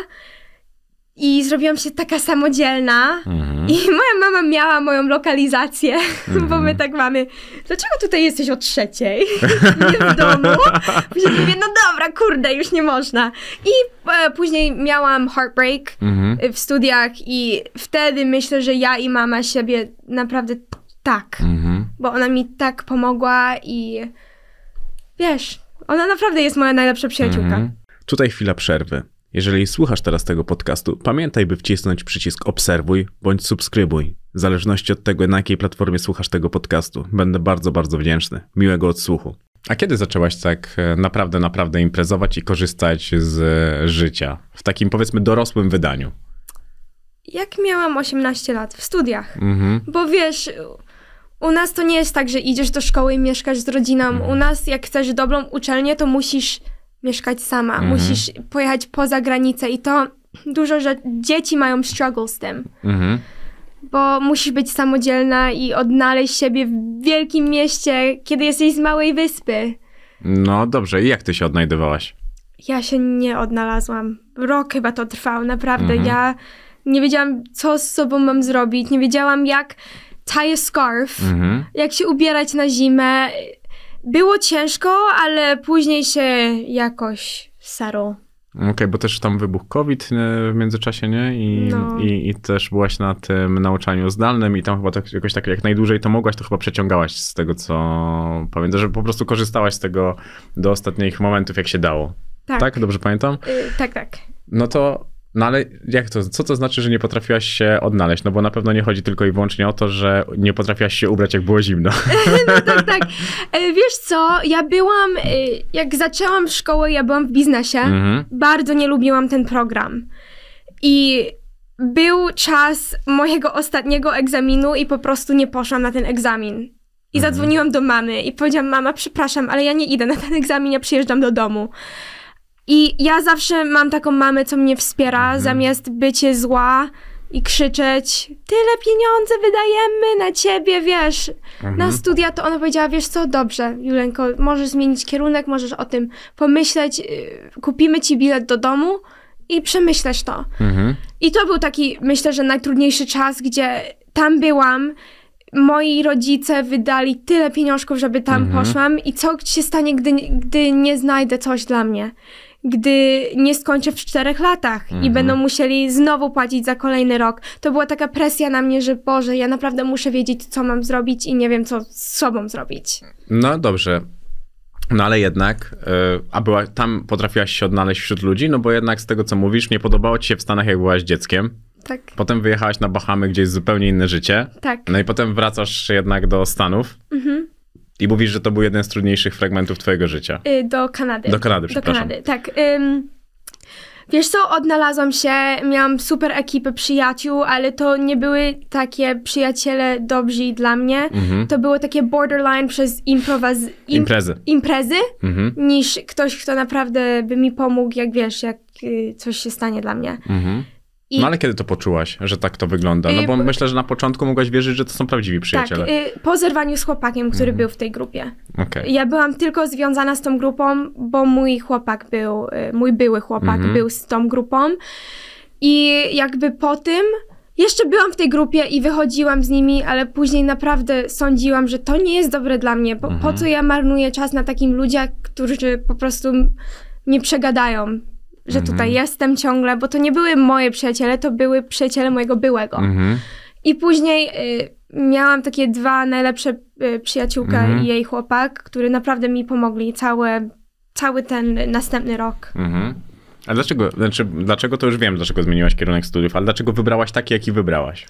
i zrobiłam się taka samodzielna. Mhm. I moja mama miała moją lokalizację, mhm. bo my tak mamy. Dlaczego tutaj jesteś o trzeciej? [LAUGHS] nie w domu. Później mówię, no dobra, kurde, już nie można. I e, później miałam heartbreak mhm. Y, w studiach, i wtedy myślę, że ja i mama siebie naprawdę tak. Mhm. Bo ona mi tak pomogła i wiesz, ona naprawdę jest moja najlepsza przyjaciółka. Mhm. Tutaj chwila przerwy. Jeżeli słuchasz teraz tego podcastu, pamiętaj, by wcisnąć przycisk obserwuj bądź subskrybuj. W zależności od tego, na jakiej platformie słuchasz tego podcastu, będę bardzo, bardzo wdzięczny. Miłego odsłuchu. A kiedy zaczęłaś tak e, naprawdę, naprawdę imprezować i korzystać z e, życia? W takim powiedzmy dorosłym wydaniu. Jak miałam 18 lat w studiach, mhm. bo wiesz, u nas to nie jest tak, że idziesz do szkoły i mieszkasz z rodziną. Mhm. U nas, jak chcesz dobrą uczelnię, to musisz mieszkać sama, mhm. musisz pojechać poza granicę i to dużo, że dzieci mają struggle z tym. Mhm. Bo musisz być samodzielna i odnaleźć siebie w wielkim mieście, kiedy jesteś z małej wyspy. No dobrze, i jak ty się odnajdywałaś? Ja się nie odnalazłam. Rok chyba to trwał, naprawdę. Mhm. Ja nie wiedziałam, co z sobą mam zrobić, nie wiedziałam, jak a scarf, mhm. jak się ubierać na zimę było ciężko, ale później się jakoś saro. Okej, okay, bo też tam wybuchł COVID e, w międzyczasie, nie? I, no. i, I, też byłaś na tym nauczaniu zdalnym i tam chyba tak, jakoś tak jak najdłużej to mogłaś, to chyba przeciągałaś z tego, co pamiętam, że po prostu korzystałaś z tego do ostatnich momentów, jak się dało. Tak. tak? Dobrze pamiętam? Yy, tak, tak. No to no ale jak to, co to znaczy, że nie potrafiłaś się odnaleźć? No bo na pewno nie chodzi tylko i wyłącznie o to, że nie potrafiłaś się ubrać, jak było zimno. [LAUGHS] No tak, tak. E, wiesz co, ja byłam, e, jak zaczęłam szkołę, ja byłam w biznesie. Mhm. Bardzo nie lubiłam ten program. I był czas mojego ostatniego egzaminu i po prostu nie poszłam na ten egzamin. I mhm. zadzwoniłam do mamy i powiedziałam, mama, przepraszam, ale ja nie idę na ten egzamin, ja przyjeżdżam do domu. I ja zawsze mam taką mamę, co mnie wspiera, mhm. zamiast bycie zła i krzyczeć, tyle pieniądze wydajemy na ciebie, wiesz, mhm. na studia, to ona powiedziała, wiesz co, dobrze, Julenko, możesz zmienić kierunek, możesz o tym pomyśleć, y, kupimy ci bilet do domu i przemyślesz to. Mhm. I to był taki, myślę, że najtrudniejszy czas, gdzie tam byłam, moi rodzice wydali tyle pieniążków, żeby tam mhm. poszłam i co się stanie, gdy, gdy nie znajdę coś dla mnie gdy nie skończę w czterech latach i mhm. będą musieli znowu płacić za kolejny rok. To była taka presja na mnie, że Boże, ja naprawdę muszę wiedzieć, co mam zrobić i nie wiem, co z sobą zrobić. No dobrze. No ale jednak, e, a była, tam potrafiłaś się odnaleźć wśród ludzi, no bo jednak z tego, co mówisz, nie podobało ci się w Stanach, jak byłaś dzieckiem. Tak. Potem wyjechałaś na Bahamy, gdzie jest zupełnie inne życie. Tak. No i potem wracasz jednak do Stanów. Mhm. I mówisz, że to był jeden z trudniejszych fragmentów twojego życia. Y, do Kanady. Do Kanady, przepraszam. Do Kanady, tak. Ym... Wiesz co, odnalazłam się, miałam super ekipę przyjaciół, ale to nie były takie przyjaciele dobrzy dla mnie. Mhm. To było takie borderline przez improwaz... Im... imprezy, imprezy mhm. niż ktoś, kto naprawdę by mi pomógł, jak wiesz, jak y, coś się stanie dla mnie. Mhm. I... No ale kiedy to poczułaś, że tak to wygląda? No y, bo myślę, że na początku mogłaś wierzyć, że to są prawdziwi tak, przyjaciele. Tak, po zerwaniu z chłopakiem, który mm. był w tej grupie. Okay. Ja byłam tylko związana z tą grupą, bo mój chłopak był, y, mój były chłopak mm -hmm. był z tą grupą. I jakby po tym jeszcze byłam w tej grupie i wychodziłam z nimi, ale później naprawdę sądziłam, że to nie jest dobre dla mnie. Po, po mhm. co ja marnuję czas na takim ludziach, którzy po prostu nie przegadają że mhm. tutaj jestem ciągle, bo to nie były moje przyjaciele, to były przyjaciele mojego byłego. Mhm. I później y, miałam takie dwa najlepsze y, przyjaciółka mhm. i jej chłopak, które naprawdę mi pomogli cały, cały ten następny rok. Mhm. A dlaczego, znaczy, dlaczego to już wiem, dlaczego zmieniłaś kierunek studiów, ale dlaczego wybrałaś taki, jaki wybrałaś?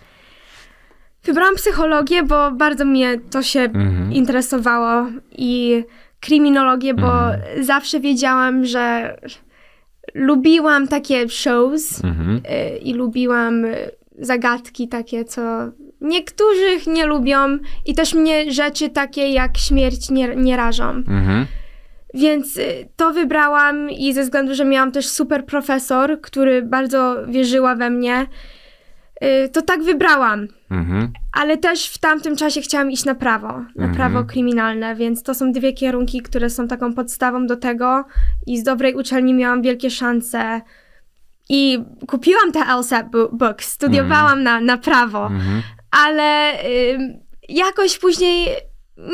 Wybrałam psychologię, bo bardzo mnie to się mhm. interesowało i kryminologię, bo mhm. zawsze wiedziałam, że lubiłam takie shows mhm. Y, i lubiłam y, zagadki takie, co niektórych nie lubią i też mnie rzeczy takie jak śmierć nie, nie rażą. Mhm. Więc y, to wybrałam i ze względu, że miałam też super profesor, który bardzo wierzyła we mnie, to tak wybrałam. Mhm. Ale też w tamtym czasie chciałam iść na prawo, na mhm. prawo kryminalne, więc to są dwie kierunki, które są taką podstawą do tego i z dobrej uczelni miałam wielkie szanse. I kupiłam te LSAT Books, studiowałam mhm. na, na prawo, mhm. ale y, jakoś później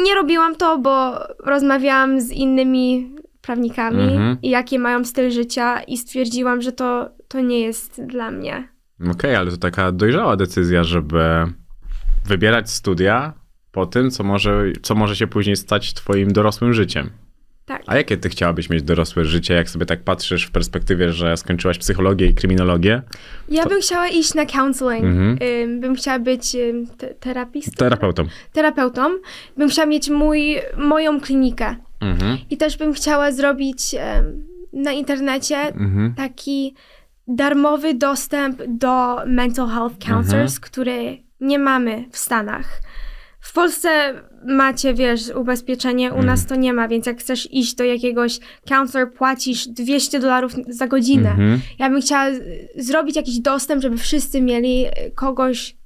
nie robiłam to, bo rozmawiałam z innymi prawnikami mhm. i jakie mają styl życia i stwierdziłam, że to, to nie jest dla mnie. Okej, okay, ale to taka dojrzała decyzja, żeby wybierać studia po tym, co może, co może się później stać twoim dorosłym życiem. Tak. A jakie ty chciałabyś mieć dorosłe życie, jak sobie tak patrzysz w perspektywie, że skończyłaś psychologię i kryminologię? Ja to... bym chciała iść na counseling. Mhm. Bym chciała być te terapistą. Terapeutą. Terapeutą. Bym chciała mieć mój, moją klinikę. Mhm. I też bym chciała zrobić na internecie mhm. taki darmowy dostęp do mental health counselors, mhm. który nie mamy w Stanach. W Polsce macie, wiesz, ubezpieczenie, u nas mm. to nie ma, więc jak chcesz iść do jakiegoś counselor, płacisz 200 dolarów za godzinę. Mhm. Ja bym chciała zrobić jakiś dostęp, żeby wszyscy mieli kogoś,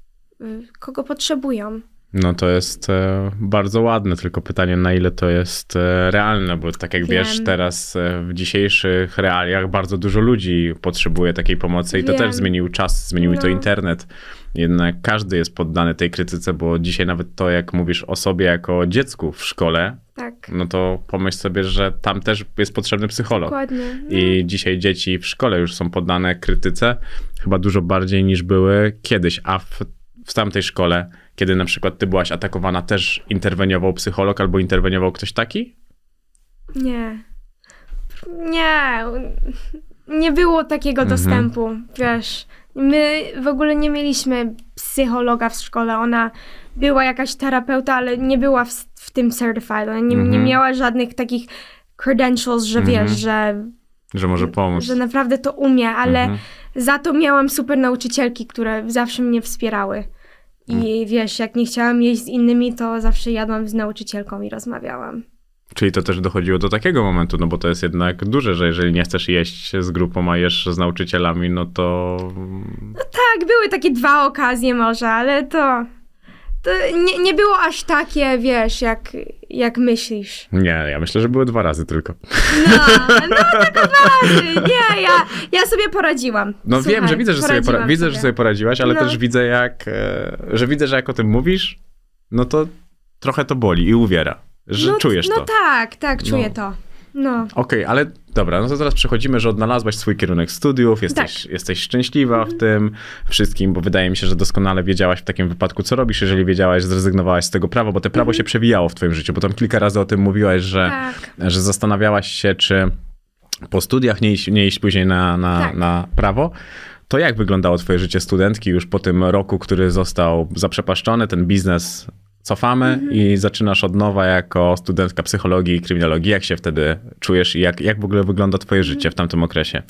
kogo potrzebują. No to jest e, bardzo ładne, tylko pytanie, na ile to jest e, realne, bo tak jak Wiem. wiesz, teraz e, w dzisiejszych realiach bardzo dużo ludzi potrzebuje takiej pomocy i to też zmienił czas, zmienił no. to internet. Jednak każdy jest poddany tej krytyce, bo dzisiaj nawet to, jak mówisz o sobie jako dziecku w szkole, tak. no to pomyśl sobie, że tam też jest potrzebny psycholog. Dokładnie. No. I dzisiaj dzieci w szkole już są poddane krytyce, chyba dużo bardziej niż były kiedyś, a w, w tamtej szkole kiedy na przykład ty byłaś atakowana, też interweniował psycholog albo interweniował ktoś taki? Nie. Nie. Nie było takiego mhm. dostępu, wiesz. My w ogóle nie mieliśmy psychologa w szkole. Ona była jakaś terapeuta, ale nie była w, w tym certified. Ona nie, mhm. nie miała żadnych takich credentials, że mhm. wiesz, że. Że może pomóc. Że naprawdę to umie, ale mhm. za to miałam super nauczycielki, które zawsze mnie wspierały. I mm. wiesz, jak nie chciałam jeść z innymi, to zawsze jadłam z nauczycielką i rozmawiałam. Czyli to też dochodziło do takiego momentu, no bo to jest jednak duże, że jeżeli nie chcesz jeść z grupą, a jesz z nauczycielami, no to. No tak, były takie dwa okazje może, ale to nie, nie było aż takie, wiesz, jak, jak myślisz. Nie, ja myślę, że były dwa razy tylko. No, no tak dwa razy. Nie, ja, ja sobie poradziłam. No Słuchaj, wiem, że widzę, że, sobie, pora widzę, że sobie poradziłaś, ale no. też widzę, jak, e, że widzę, że jak o tym mówisz, no to trochę to boli i uwiera, że no, czujesz no to. No tak, tak, czuję no. to. No. Okej, okay, ale Dobra, no to teraz przechodzimy, że odnalazłaś swój kierunek studiów, jesteś, tak. jesteś szczęśliwa w mhm. tym wszystkim, bo wydaje mi się, że doskonale wiedziałaś w takim wypadku, co robisz, jeżeli wiedziałaś, zrezygnowałaś z tego prawa, bo te prawo mhm. się przewijało w twoim życiu, bo tam kilka razy o tym mówiłaś, że, tak. że zastanawiałaś się, czy po studiach nie iść, nie iść później na, na, tak. na prawo. To jak wyglądało twoje życie studentki już po tym roku, który został zaprzepaszczony, ten biznes cofamy mhm. i zaczynasz od nowa jako studentka psychologii i kryminologii. Jak się wtedy czujesz i jak, jak w ogóle wygląda twoje życie w tamtym okresie?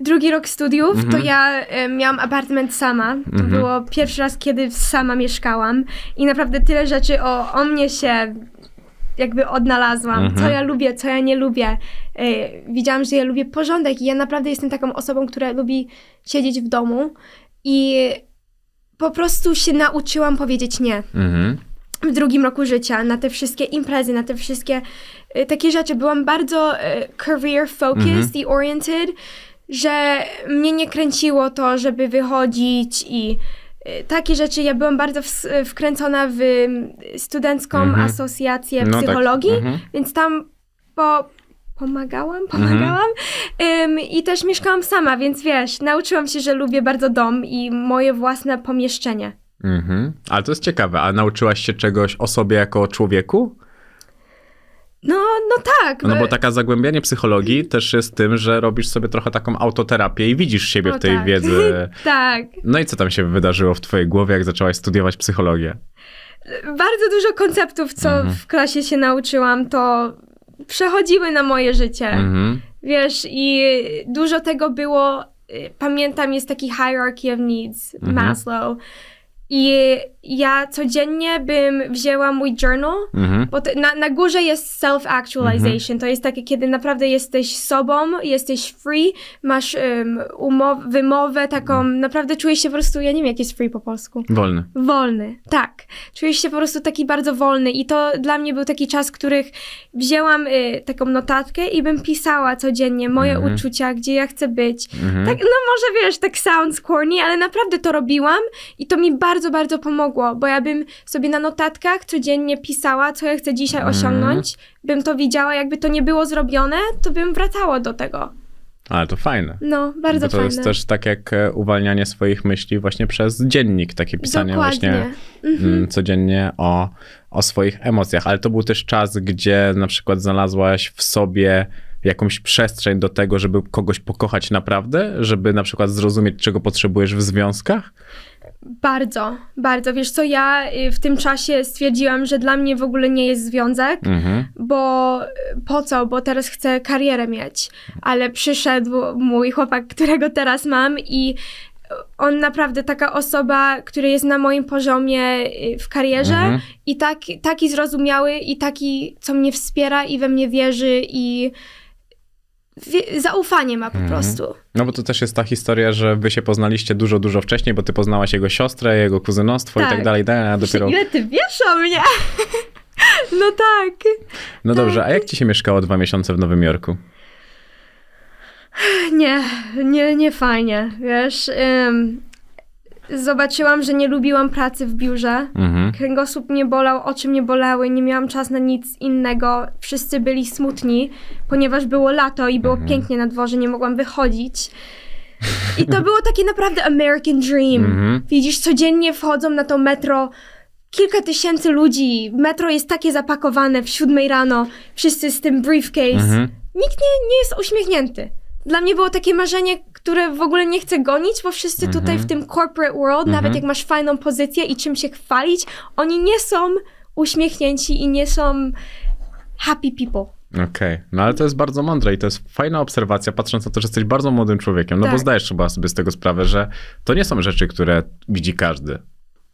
Drugi rok studiów to mhm. ja y, miałam apartament sama. To mhm. było pierwszy raz, kiedy sama mieszkałam i naprawdę tyle rzeczy o, o mnie się jakby odnalazłam, mhm. co ja lubię, co ja nie lubię. Y, widziałam, że ja lubię porządek i ja naprawdę jestem taką osobą, która lubi siedzieć w domu i po prostu się nauczyłam powiedzieć nie. Mhm w drugim roku życia, na te wszystkie imprezy, na te wszystkie y, takie rzeczy. Byłam bardzo y, career focused mhm. i oriented, że mnie nie kręciło to, żeby wychodzić i y, takie rzeczy. Ja byłam bardzo w, wkręcona w mm, studencką asociację mhm. asocjację no tak. psychologii, tak. więc tam po, pomagałam, pomagałam. um, I też mieszkałam sama, więc wiesz, nauczyłam się, że lubię bardzo dom i moje własne pomieszczenie. Mhm. Ale to jest ciekawe. A nauczyłaś się czegoś o sobie jako człowieku? No, no tak. No, no bo taka zagłębianie psychologii też jest tym, że robisz sobie trochę taką autoterapię i widzisz siebie o, w tej tak. wiedzy. [LAUGHS] tak. No i co tam się wydarzyło w twojej głowie, jak zaczęłaś studiować psychologię? Bardzo dużo konceptów, co mhm. w klasie się nauczyłam, to przechodziły na moje życie. Mhm. Wiesz, i dużo tego było. Y, pamiętam, jest taki hierarchy of needs, mhm. Maslow i ja codziennie bym wzięła mój journal, mhm. bo na, na górze jest self-actualization. Mhm. To jest takie, kiedy naprawdę jesteś sobą, jesteś free, masz um, umow, wymowę taką, mhm. naprawdę czujesz się po prostu, ja nie wiem jak jest free po polsku. Wolny. Wolny, tak. Czujesz się po prostu taki bardzo wolny i to dla mnie był taki czas, których wzięłam y, taką notatkę i bym pisała codziennie moje uczucia, gdzie ja chcę być. Tak, no może wiesz, tak sounds corny, ale naprawdę to robiłam i to mi bardzo bardzo, bardzo pomogło, bo ja bym sobie na notatkach codziennie pisała, co ja chcę dzisiaj mhm. osiągnąć, bym to widziała, jakby to nie było zrobione, to bym wracała do tego. Ale to fajne. No, bardzo fajne. To jest też tak jak e, uwalnianie swoich myśli właśnie przez dziennik, takie pisanie Dokładnie. właśnie mm, mhm. codziennie o, o swoich emocjach. Ale to był też czas, gdzie na przykład znalazłaś w sobie jakąś przestrzeń do tego, żeby kogoś pokochać naprawdę, żeby na przykład zrozumieć, czego potrzebujesz w związkach? Bardzo, bardzo. Wiesz co, ja y, w tym czasie stwierdziłam, że dla mnie w ogóle nie jest związek, mhm. bo po co, bo teraz chcę karierę mieć. Ale przyszedł mój chłopak, którego teraz mam i on naprawdę taka osoba, która jest na moim poziomie y, w karierze mhm. i tak, taki zrozumiały i taki, co mnie wspiera i we mnie wierzy i zaufanie ma po mhm. prostu. No bo to też jest ta historia, że wy się poznaliście dużo, dużo wcześniej, bo ty poznałaś jego siostrę, jego kuzynostwo tak. i tak dalej, dalej, a dopiero... Ile ty wiesz o mnie? [LAUGHS] no tak. No tak. dobrze, a tak. jak ci się mieszkało dwa miesiące w Nowym Jorku? Nie, nie, nie fajnie, wiesz. Um, Zobaczyłam, że nie lubiłam pracy w biurze. Mhm. Kręgosłup mnie bolał, oczy mnie bolały, nie miałam czasu na nic innego. Wszyscy byli smutni, ponieważ było lato i było mhm. pięknie na dworze, nie mogłam wychodzić. I to było takie naprawdę American Dream. Mhm. Widzisz, codziennie wchodzą na to metro kilka tysięcy ludzi. Metro jest takie zapakowane w siódmej rano, wszyscy z tym briefcase. Mhm. Nikt nie, nie jest uśmiechnięty dla mnie było takie marzenie, które w ogóle nie chcę gonić, bo wszyscy mhm. tutaj w tym corporate world, nawet mhm. jak masz fajną pozycję i czym się chwalić, oni nie są uśmiechnięci i nie są happy people. Okej, okay. no ale to jest bardzo mądre i to jest fajna obserwacja, patrząc na to, że jesteś bardzo młodym człowiekiem, no tak. bo zdajesz chyba sobie z tego sprawę, że to nie są rzeczy, które widzi każdy.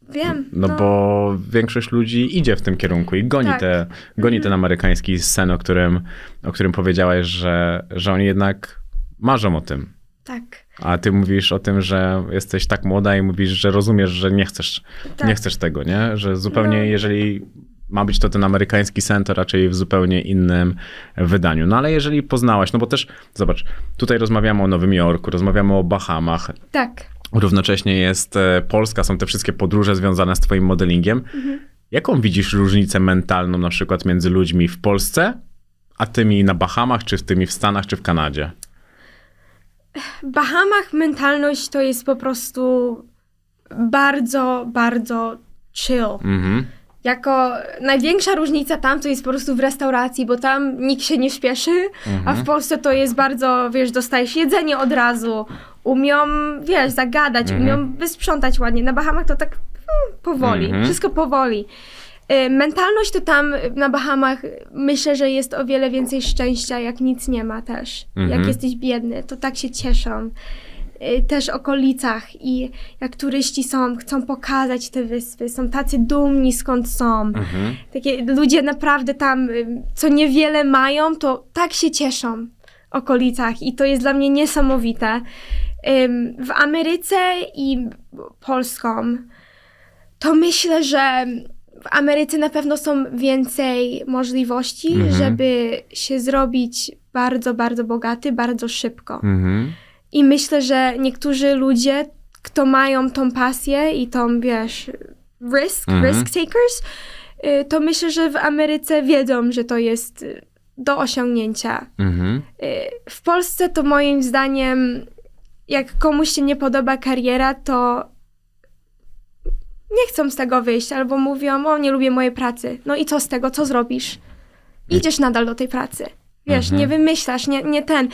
Wiem. No, no, bo większość ludzi idzie w tym kierunku i goni, tak. te, goni mm ten mhm. amerykański sen, o którym, o którym powiedziałaś, że, że oni jednak marzą o tym. Tak. A ty mówisz o tym, że jesteś tak młoda i mówisz, że rozumiesz, że nie chcesz, tak. nie chcesz tego, nie? Że zupełnie, no. jeżeli ma być to ten amerykański sen, to raczej w zupełnie innym wydaniu. No ale jeżeli poznałaś, no bo też, zobacz, tutaj rozmawiamy o Nowym Jorku, rozmawiamy o Bahamach. Tak. Równocześnie jest e, Polska, są te wszystkie podróże związane z twoim modelingiem. Mhm. Jaką widzisz różnicę mentalną na przykład między ludźmi w Polsce, a tymi na Bahamach, czy tymi w Stanach, czy w Kanadzie? Bahamach mentalność to jest po prostu bardzo, bardzo chill. Mhm. Jako największa różnica tam to jest po prostu w restauracji, bo tam nikt się nie śpieszy, mhm. a w mhm. Polsce to jest bardzo, wiesz, dostajesz jedzenie od razu, umią, wiesz, zagadać, mhm. umią wysprzątać ładnie. Na Bahamach to tak hmm, powoli, mhm. wszystko powoli. Y, mentalność to tam y, na Bahamach y, myślę, że jest o wiele więcej szczęścia, jak nic nie ma też. Mhm. Jak jesteś biedny, to tak się cieszą. Też okolicach i jak turyści są, chcą pokazać te wyspy, są tacy dumni skąd są. Mhm. Takie ludzie naprawdę tam, co niewiele mają, to tak się cieszą okolicach i to jest dla mnie niesamowite. W Ameryce i Polską to myślę, że w Ameryce na pewno są więcej możliwości, mhm. żeby się zrobić bardzo, bardzo bogaty, bardzo szybko. Mhm. I myślę, że niektórzy ludzie, kto mają tą pasję i tą, wiesz, risk, mhm. risk takers, y, to myślę, że w Ameryce wiedzą, że to jest do osiągnięcia. Mhm. Y, w Polsce to moim zdaniem, jak komuś się nie podoba kariera, to nie chcą z tego wyjść, albo mówią, o nie lubię mojej pracy. No i co z tego, co zrobisz? Idziesz nadal do tej pracy. Wiesz, mhm. nie wymyślasz, nie, nie ten.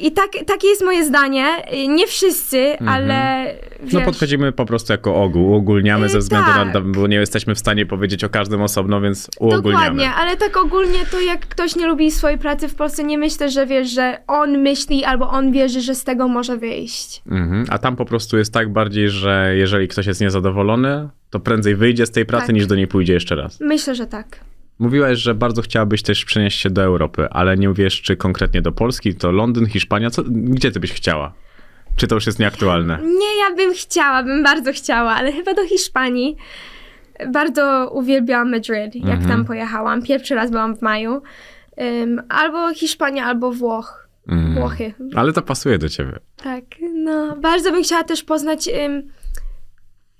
I tak, takie jest moje zdanie. Nie wszyscy, mhm. ale. No, wiesz... No podchodzimy po prostu jako ogół, uogólniamy ze y, względu tak. na, bo nie jesteśmy w stanie powiedzieć o każdym osobno, więc uogólniamy. Dokładnie, ale tak ogólnie to jak ktoś nie lubi swojej pracy w Polsce, nie myślę, że wiesz, że on myśli albo on wierzy, że z tego może wyjść. Mhm. A tam po prostu jest tak bardziej, że jeżeli ktoś jest niezadowolony, to prędzej wyjdzie z tej pracy, tak. niż do niej pójdzie jeszcze raz. Myślę, że tak. Mówiłaś, że bardzo chciałabyś też przenieść się do Europy, ale nie wiesz, czy konkretnie do Polski, to Londyn, Hiszpania, co, gdzie ty byś chciała? Czy to już jest nieaktualne? Nie, ja bym chciała, bym bardzo chciała, ale chyba do Hiszpanii. Bardzo uwielbiałam Madryt, jak mhm. tam pojechałam. Pierwszy raz byłam w maju. Um, albo Hiszpania, albo Włoch. Mhm. Włochy. Ale to pasuje do ciebie. Tak, no. Bardzo bym chciała też poznać um,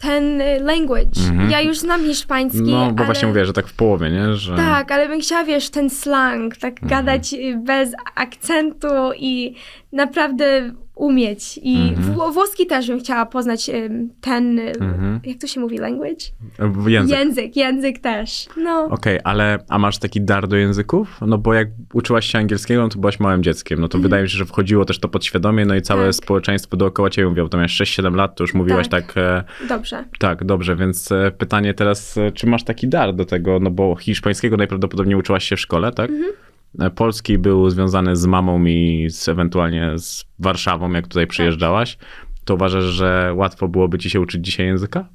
ten y, language. Mhm. Ja już znam hiszpański. No, bo ale... właśnie mówię, że tak w połowie, nie? Że... Tak, ale bym chciała, wiesz, ten slang, tak mhm. gadać y, bez akcentu i naprawdę umieć. I mm-hmm. włoski też bym chciała poznać ten, mm-hmm. jak to się mówi, language? E, język. Język, język też. No. Okej, okay, ale a masz taki dar do języków? No bo jak uczyłaś się angielskiego, no to byłaś małym dzieckiem. No to mm-hmm. wydaje mi się, że wchodziło też to podświadomie, no i całe tak. społeczeństwo dookoła ciebie mówiło. To miałeś 6-7 lat, to już mówiłaś tak. tak e, dobrze. Tak, dobrze, więc e, pytanie teraz, czy masz taki dar do tego? No bo hiszpańskiego najprawdopodobniej uczyłaś się w szkole, tak? Mhm. Polski był związany z mamą i z, ewentualnie z Warszawą, jak tutaj przyjeżdżałaś, to uważasz, że łatwo byłoby ci się uczyć dzisiaj języka?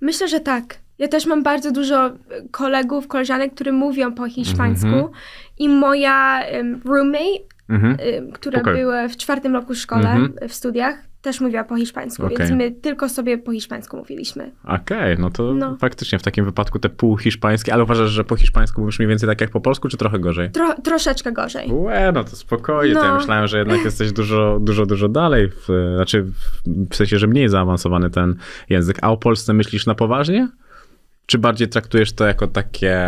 Myślę, że tak. Ja też mam bardzo dużo kolegów, koleżanek, które mówią po hiszpańsku mm -hmm. i moja um, roommate, mm -hmm. y, która okay. była w czwartym roku szkole, mm -hmm. w studiach, też mówiła po hiszpańsku, okay. więc my tylko sobie po hiszpańsku mówiliśmy. Okej, okay, no to no. faktycznie w takim wypadku te pół hiszpańskie, ale uważasz, że po hiszpańsku mówisz mniej więcej tak jak po polsku, czy trochę gorzej? Tro, troszeczkę gorzej. Łe, no to spokojnie, no. To ja no. myślałem, że jednak [LAUGHS] jesteś dużo, dużo, dużo dalej, w, znaczy w sensie, że mniej zaawansowany ten język. A o Polsce myślisz na poważnie? Czy bardziej traktujesz to jako takie,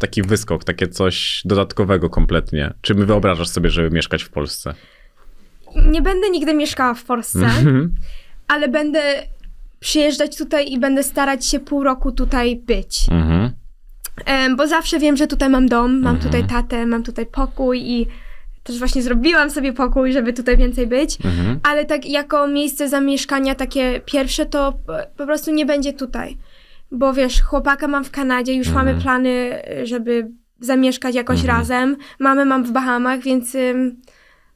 taki wyskok, takie coś dodatkowego kompletnie? Czy wyobrażasz sobie, żeby mieszkać w Polsce? nie będę nigdy mieszkała w Polsce, mm-hmm. ale będę przyjeżdżać tutaj i będę starać się pół roku tutaj być. Mm-hmm. Um, bo zawsze wiem, że tutaj mam dom, mam mm-hmm. tutaj tatę, mam tutaj pokój i też właśnie zrobiłam sobie pokój, żeby tutaj więcej być, mhm. ale tak jako miejsce zamieszkania takie pierwsze to po prostu nie będzie tutaj. Bo wiesz, chłopaka mam w Kanadzie, już mamy mhm. plany, żeby zamieszkać jakoś mhm. razem. Mamy mam w Bahamach, więc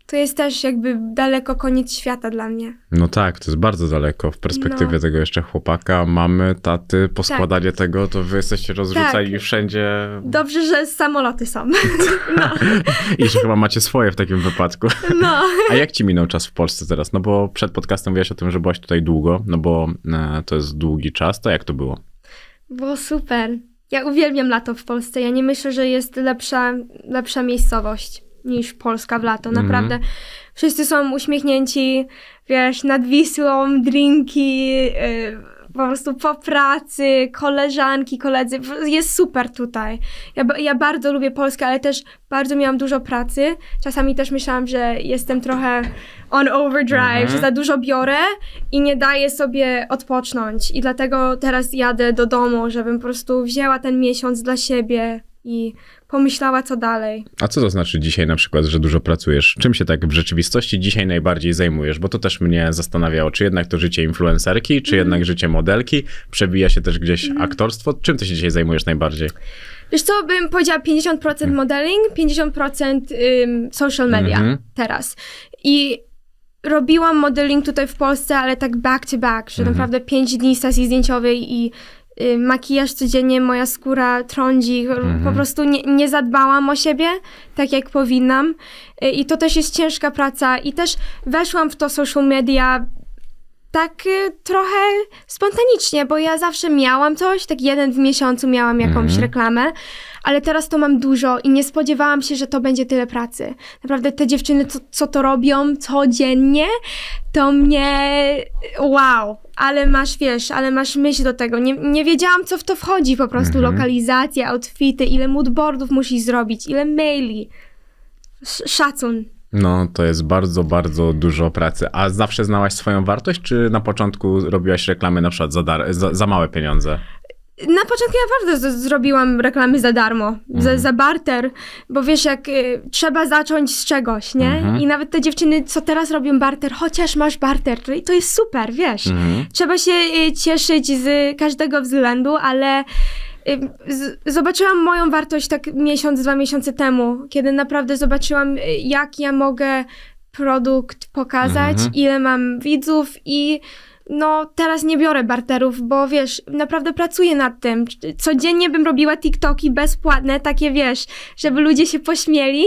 to jest też jakby daleko koniec świata dla mnie. No tak, to jest bardzo daleko w perspektywie no. tego jeszcze chłopaka, mamy, taty, poskładanie tak. tego, to wy jesteście rozrzucali tak. wszędzie. Dobrze, że samoloty są. [LAUGHS] No. I że chyba macie swoje w takim wypadku. No. A jak ci minął czas w Polsce teraz? No bo przed podcastem mówiłaś o tym, że byłaś tutaj długo, no bo e, to jest długi czas, to jak to było? Było super. Ja uwielbiam lato w Polsce. Ja nie myślę, że jest lepsza, lepsza miejscowość niż Polska w lato, mhm. naprawdę. Mm. Wszyscy są uśmiechnięci, wiesz, nad Wisłą, drinki, yy, po prostu po pracy, koleżanki, koledzy. Jest super tutaj. Ja, ja bardzo lubię Polskę, ale też bardzo miałam dużo pracy. Czasami też myślałam, że jestem trochę on overdrive, mhm. że za dużo biorę i nie daję sobie odpocząć. I dlatego teraz jadę do domu, żebym po prostu wzięła ten miesiąc dla siebie i pomyślała, co dalej. A co to znaczy dzisiaj na przykład, że dużo pracujesz? Czym się tak w rzeczywistości dzisiaj najbardziej zajmujesz? Bo to też mnie zastanawiało, czy jednak to życie influencerki, czy mm. jednak życie modelki, przebija się też gdzieś mm. aktorstwo. Czym ty się dzisiaj zajmujesz najbardziej? Wiesz co, bym powiedziała 50% mhm. modeling, 50% ym, social media mm -hmm. teraz. I robiłam modeling tutaj w Polsce, ale tak back to back, że mm -hmm. naprawdę 5 dni stacji zdjęciowej i Y, makijaż codziennie, moja skóra trądzi, mhm. po prostu nie, nie, zadbałam o siebie tak jak powinnam. Y, I to też jest ciężka praca i też weszłam w to social media tak y, trochę spontanicznie, bo ja zawsze miałam coś, tak jeden w miesiącu miałam jakąś mhm. reklamę, ale teraz to mam dużo i nie spodziewałam się, że to będzie tyle pracy. Naprawdę te dziewczyny, co, co to robią codziennie, to mnie wow, ale masz, wiesz, ale masz myśl do tego. Nie, nie wiedziałam, co w to wchodzi po prostu. Mhm. Lokalizacja, outfity, ile moodboardów musisz zrobić, ile maili. Sz szacun. No, to jest bardzo, bardzo dużo pracy. A zawsze znałaś swoją wartość, czy na początku robiłaś reklamy na przykład za, za, za małe pieniądze? na początku ja naprawdę zrobiłam reklamy za darmo, mm. za, mhm. za, barter, bo wiesz, jak y, trzeba zacząć z czegoś, nie? Mm -hmm. I nawet te dziewczyny, co teraz robią barter, chociaż masz barter, to, to jest super, wiesz. Mm -hmm. Trzeba się y, cieszyć z każdego względu, ale y, z, zobaczyłam moją wartość tak miesiąc, dwa miesiące temu, kiedy naprawdę zobaczyłam, y, jak ja mogę produkt pokazać, -hmm. ile mam widzów i no teraz nie biorę barterów, bo wiesz, naprawdę pracuję nad tym. Codziennie bym robiła TikToki bezpłatne, takie wiesz, żeby ludzie się pośmieli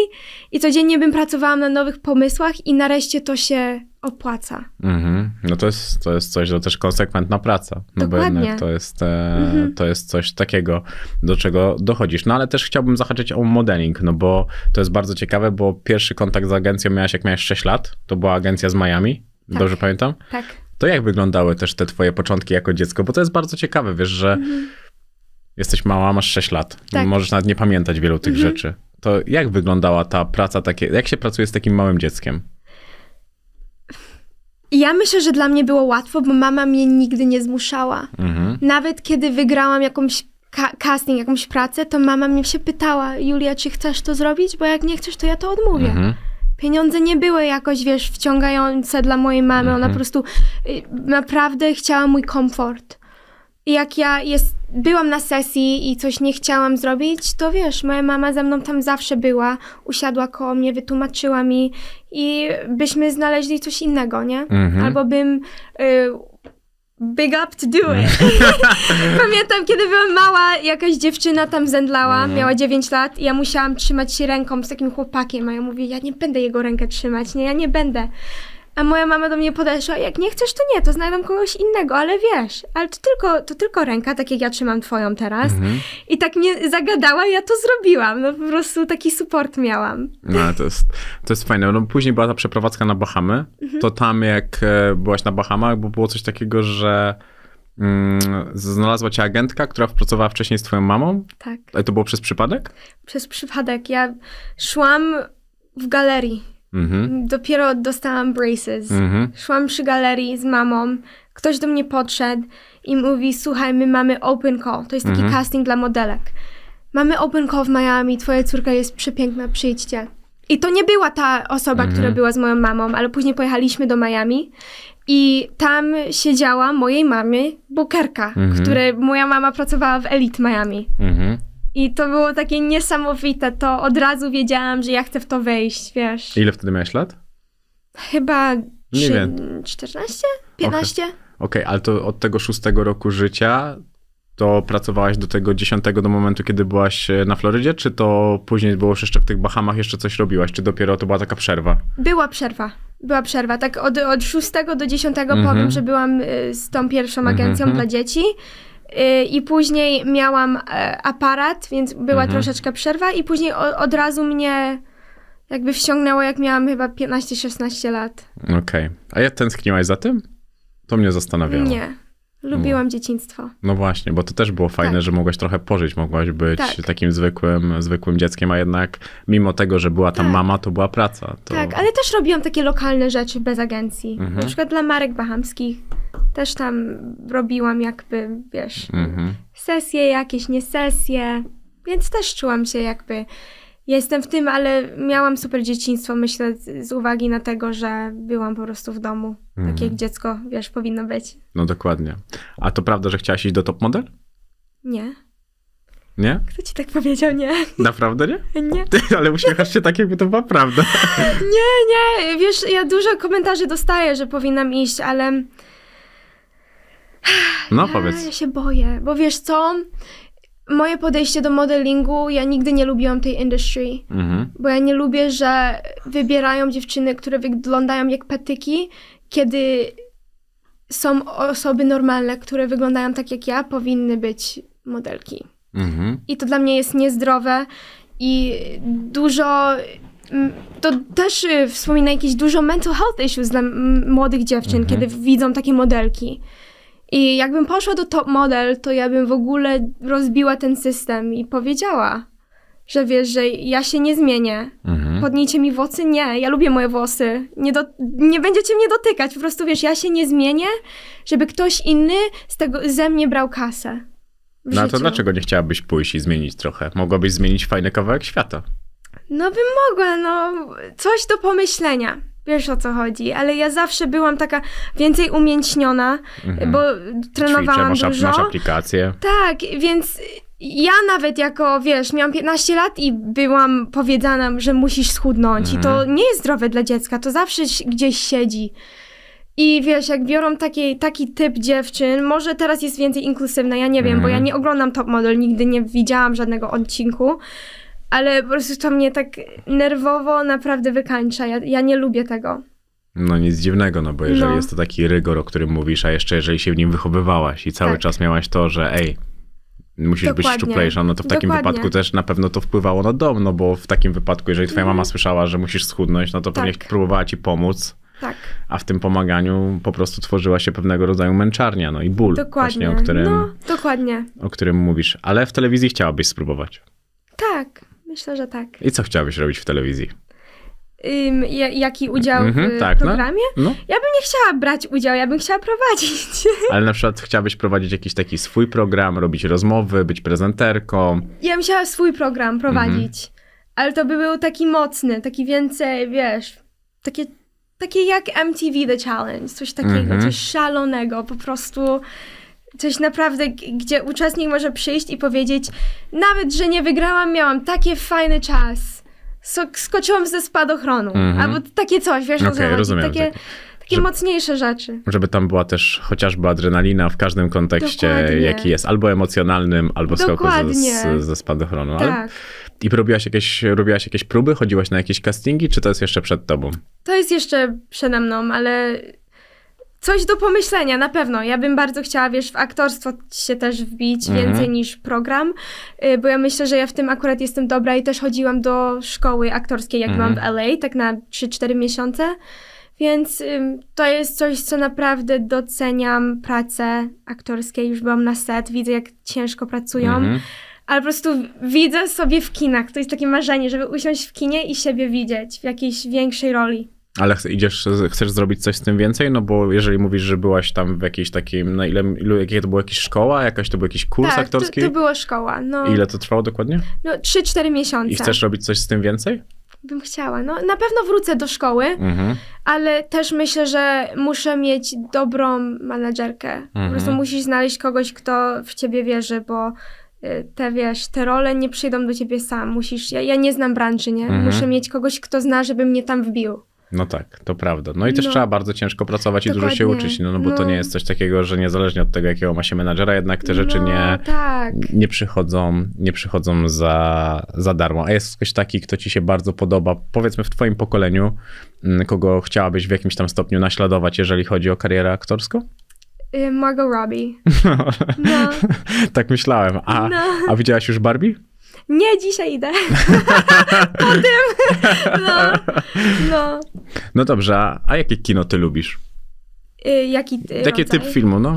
i codziennie bym pracowała na nowych pomysłach i nareszcie to się opłaca. Mhm. No to jest, to jest coś, to też konsekwentna praca. No Dokładnie. bo jednak to jest, e, mhm. to jest coś takiego, do czego dochodzisz. No ale też chciałbym zahaczyć o modeling, no bo to jest bardzo ciekawe, bo pierwszy kontakt z agencją miałaś jak miałeś 6 lat, to była agencja z Miami. Tak. Dobrze pamiętam? Tak. To jak wyglądały też te twoje początki jako dziecko? Bo to jest bardzo ciekawe, wiesz, że mhm. jesteś mała, masz 6 lat. Tak. Możesz nawet nie pamiętać wielu tych mhm. rzeczy. To jak wyglądała ta praca, takie, jak się pracuje z takim małym dzieckiem? Ja myślę, że dla mnie było łatwo, bo mama mnie nigdy nie zmuszała. Mhm. Nawet kiedy wygrałam jakąś ka casting, jakąś pracę, to mama mnie się pytała, Julia, czy chcesz to zrobić? Bo jak nie chcesz, to ja to odmówię. Mhm pieniądze nie były jakoś, wiesz, wciągające dla mojej mamy. Ona mhm. po prostu y, naprawdę chciała mój komfort. I jak ja jest, byłam na sesji i coś nie chciałam zrobić, to wiesz, moja mama ze mną tam zawsze była, usiadła koło mnie, wytłumaczyła mi i byśmy znaleźli coś innego, nie? Mhm. Albo bym y, Big up to do it. Mm. [LAUGHS] [LAUGHS] Pamiętam, kiedy byłam mała, jakaś dziewczyna tam zemdlała, mm. miała 9 lat i ja musiałam trzymać się ręką z takim chłopakiem, a ja mówię, ja nie będę jego rękę trzymać, nie, ja nie będę. A moja mama do mnie podeszła, jak nie chcesz, to nie, to znajdą kogoś innego, ale wiesz, ale to tylko, to tylko ręka, tak jak ja trzymam twoją teraz. Mhm. I tak mnie zagadała, ja to zrobiłam. No po prostu taki support miałam. No to jest, to jest fajne. No później była ta przeprowadzka na Bahamy. Mhm. To tam jak e, byłaś na Bahamach, bo było coś takiego, że mm, znalazła cię agentka, która pracowała wcześniej z twoją mamą? Tak. Ale to było przez przypadek? Przez przypadek. Ja szłam w galerii Mhm. Dopiero dostałam braces. Mhm. Szłam przy galerii z mamą, ktoś do mnie podszedł i mówi: Słuchaj, my mamy open call. To jest taki mhm. casting dla modelek. Mamy open call w Miami, twoja córka jest przepiękna, przyjdźcie. I to nie była ta osoba, mhm. która była z moją mamą, ale później pojechaliśmy do Miami i tam siedziała mojej mamy bukerka, mhm. której moja mama pracowała w Elite Miami. Mhm. I to było takie niesamowite, to od razu wiedziałam, że ja chcę w to wejść, wiesz. Ile wtedy miałeś lat? Chyba Nie 3, wiem. 14? 15? Okej, okay. okay, ale to od tego szóstego roku życia to pracowałaś do tego dziesiątego, do momentu, kiedy byłaś e, na Florydzie, czy to później było jeszcze w tych Bahamach, jeszcze coś robiłaś, czy dopiero to była taka przerwa? Była przerwa. Była przerwa. Tak od, od szóstego do dziesiątego mm -hmm. powiem, że byłam e, z tą pierwszą mhm, agencją mm -hmm. dla dzieci. Y, I później miałam e, aparat, więc była mhm. troszeczkę przerwa, i później od razu mnie jakby wciągnęło, jak miałam chyba 15-16 lat. Okej. Okay. A ja tęskniłaś za tym? To mnie zastanawiało. Nie. Lubiłam no. dzieciństwo. No właśnie, bo to też było fajne, tak. że mogłaś trochę pożyć, mogłaś być tak. takim zwykłym, zwykłym dzieckiem, a jednak mimo tego, że była tam tak. mama, to była praca. To... Tak, ale też robiłam takie lokalne rzeczy bez agencji. Mhm. Na przykład dla marek bahamskich też tam robiłam jakby, wiesz, mhm. sesje jakieś, nie sesje, więc też czułam się jakby ja jestem w tym, ale miałam super dzieciństwo, myślę, z uwagi na tego, że byłam po prostu w domu. Tak mhm. Tak jak dziecko, wiesz, powinno być. No dokładnie. A to prawda, że chciałaś iść do top model? Nie. Nie? Kto ci tak powiedział? Nie. Naprawdę nie? [LAUGHS] Nie. Ty, ale uśmiechasz się tak, jakby to była prawda. [LAUGHS] Nie, nie. Wiesz, ja dużo komentarzy dostaję, że powinnam iść, ale... No ja, powiedz. Ja się boję, bo wiesz co? moje podejście do modelingu, ja nigdy nie lubiłam tej industry, mhm. bo ja nie lubię, że wybierają dziewczyny, które wyglądają jak patyki, kiedy są osoby normalne, które wyglądają tak jak ja, powinny być modelki. Mhm. I to dla mnie jest niezdrowe i dużo to też y, wspomina jakieś dużo mental health issues dla młodych dziewczyn, mhm. kiedy widzą takie modelki. I jakbym poszła do top model, to ja bym w ogóle rozbiła ten system i powiedziała, że wiesz, że ja się nie zmienię. Mhm. Podnijcie mi włosy? Nie, ja lubię moje włosy. Nie, do, nie będziecie mnie dotykać. Po prostu wiesz, ja się nie zmienię, żeby ktoś inny z tego, ze mnie brał kasę. No życiu. to dlaczego nie chciałabyś pójść i zmienić trochę? Mogłabyś zmienić fajny kawałek świata. No bym mogła, no coś do pomyślenia. Wiesz o co chodzi, ale ja zawsze byłam taka więcej umięśniona, mhm. bo trenowałam Ćwiczę, dużo. Masz aplikację. Tak, więc ja nawet jako, wiesz, miałam 15 lat i byłam powiedzana, że musisz schudnąć mhm. i to mhm. nie jest zdrowe dla dziecka, to zawsze gdzieś siedzi. I wiesz, jak biorą taki, taki typ dziewczyn, może teraz jest więcej inklusywna, ja nie wiem, bo ja mhm. nie oglądam Top Model, nigdy nie widziałam żadnego odcinku, ale po prostu to mnie tak nerwowo naprawdę wykańcza. Ja, ja nie lubię tego. No nic dziwnego, no bo jeżeli no. jest to taki rygor, o którym mówisz, a jeszcze jeżeli się w nim wychowywałaś i cały tak. czas miałaś to, że ej, musisz Dokładnie. być szczuplejsza, no to w takim wypadku też na pewno to wpływało na dom, no bo w takim wypadku, jeżeli twoja mhm. mama słyszała, że musisz schudnąć, no to tak. pewnie próbowała ci pomóc. Tak. A w tym pomaganiu po prostu tworzyła się pewnego rodzaju męczarnia, no i ból. Dokładnie. Właśnie, o którym, no, dokładnie. O którym mówisz. Ale w telewizji chciałabyś spróbować. Tak. Myślę, że tak. I co chciałabyś robić w telewizji? Ym, jaki udział mm-hmm, w tak, no. programie? No, no. Ja bym nie chciała brać udziału, ja bym chciała prowadzić. [LAUGHS] Ale na przykład chciałabyś prowadzić jakiś taki swój program, robić rozmowy, być prezenterką. Ja bym chciała swój program mhm. prowadzić, mm-hmm. ale to by był taki mocny, taki więcej, wiesz, takie, takie jak MTV The Challenge, coś takiego, mm-hmm. coś szalonego, po prostu coś naprawdę, gdzie uczestnik może przyjść i powiedzieć, nawet, że nie wygrałam, miałam taki fajny czas. skoczyłam ze spadochronu. Mm -hmm. Albo takie coś, wiesz, okay, rozumiem, takie, tak. takie mocniejsze rzeczy. Żeby tam była też chociażby adrenalina w każdym kontekście, Dokładnie. jaki jest, albo emocjonalnym, albo Dokładnie. skoku ze, ze spadochronu. Tak. Ale... I robiłaś jakieś, robiłaś jakieś próby, chodziłaś na jakieś castingi, czy to jest jeszcze przed tobą? To jest jeszcze przede mną, ale coś do pomyślenia, na pewno. Ja bym bardzo chciała, wiesz, w aktorstwo się też wbić mhm. więcej niż program, y, bo ja myślę, że ja w tym akurat jestem dobra i też chodziłam do szkoły aktorskiej, jak mhm. w LA, tak na 3-4 miesiące. Więc to jest coś, co naprawdę doceniam pracę aktorskiej. Już byłam na set, widzę, jak ciężko pracują. Mhm. Ale po prostu widzę sobie w kinach. To jest takie marzenie, żeby usiąść w kinie i siebie widzieć w jakiejś większej roli. Ale idziesz, chcesz zrobić coś z tym więcej? No bo jeżeli mówisz, że byłaś tam w jakiejś takim, na ile, ilu, jakie to była jakaś szkoła, jakaś to był jakiś kurs tak, aktorski? To, to była szkoła, no. Ile to trwało dokładnie? No 3-4 miesiące. I chcesz robić coś z tym więcej? Bym chciała, no na pewno wrócę do szkoły, mhm. ale też myślę, że muszę mieć dobrą menedżerkę. Mhm. Po prostu musisz znaleźć kogoś, kto w ciebie wierzy, bo y, te wiesz, te role nie przyjdą do ciebie sam. Musisz, ja, ja nie znam branży, nie? Mhm. Muszę mieć kogoś, kto zna, żeby mnie tam wbił. No tak, to prawda. No i też no, trzeba bardzo ciężko pracować i dużo się uczyć, no, no bo no, to nie jest coś takiego, że niezależnie od tego, jakiego ma się menadżera, jednak te rzeczy no nie, tak. nie przychodzą, nie przychodzą za, za darmo. A jest ktoś taki, kto ci się bardzo podoba, powiedzmy w twoim pokoleniu, mm, kogo chciałabyś w jakimś tam stopniu naśladować, jeżeli chodzi o karierę aktorską? Y, Margot Robbie. [LAUGHS] No. tak myślałem. A, no. a widziałaś już Barbie? nie, dzisiaj idę. [LAUGHS] po tym. no, no. no dobrze, a, jakie kino ty lubisz? Y, jaki ty Jaki typ filmu, no?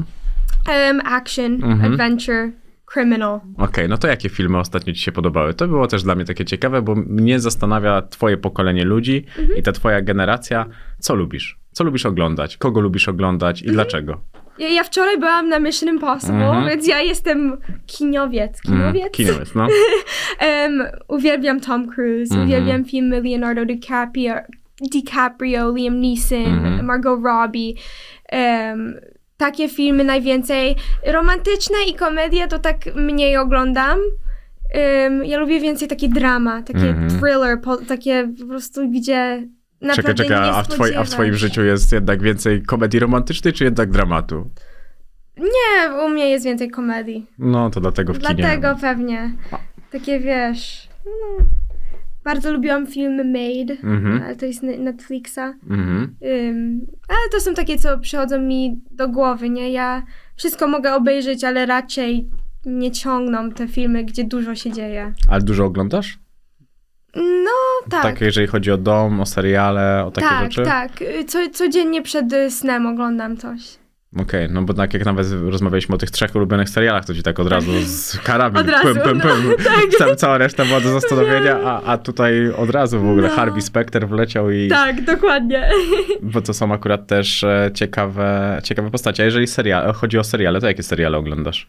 Um, action, mhm. adventure, criminal. Okej, okay, no to jakie filmy ostatnio ci się podobały? To było też dla mnie takie ciekawe, bo mnie zastanawia twoje pokolenie ludzi i mhm. ta twoja generacja. Co lubisz? Co lubisz oglądać? Kogo lubisz oglądać i mhm. dlaczego? Ja, ja wczoraj byłam na Mission Impossible, mhm. więc ja jestem kiniowiec. Mhm, kiniowiec? Mm, no. um, [LAUGHS] uwielbiam Tom Cruise, mhm. uwielbiam filmy Leonardo DiCaprio, DiCaprio Liam Neeson, mhm. Margot Robbie. Um, takie filmy najwięcej. Romantyczne i komedie to tak mniej oglądam. Um, ja lubię więcej taki drama, takie mhm. thriller, po, takie po prostu, gdzie Naprawdę czekaj, a w, twoi, a w twoim życiu jest jednak więcej komedii romantycznej, czy jednak dramatu? Nie, u mnie jest więcej komedii. No, to dlatego w dlatego kinie. Dlatego pewnie. Takie, wiesz... No. Bardzo lubiłam filmy Made, mm-hmm. ale to jest Netflixa. Mm-hmm. Um, ale to są takie, co przychodzą mi do głowy, nie? Ja wszystko mogę obejrzeć, ale raczej nie ciągną te filmy, gdzie dużo się dzieje. Ale dużo oglądasz? No tak. Tak, jeżeli chodzi o dom, o seriale, o takie tak, rzeczy? Tak, tak. Co, codziennie przed y, snem oglądam coś. Okej, okay, no bo tak jak nawet rozmawialiśmy o tych trzech ulubionych serialach, to ci tak od tak. razu z karabin, od razu, pym, pym, pym. No, [LAUGHS] tak. Tam cała reszta była do zastanowienia, a, a tutaj od razu w ogóle no. Harvey Specter wleciał i... Tak, dokładnie. [LAUGHS] Bo to są akurat też e, ciekawe, ciekawe postacie. A jeżeli serial, chodzi o seriale, to jakie seriale oglądasz?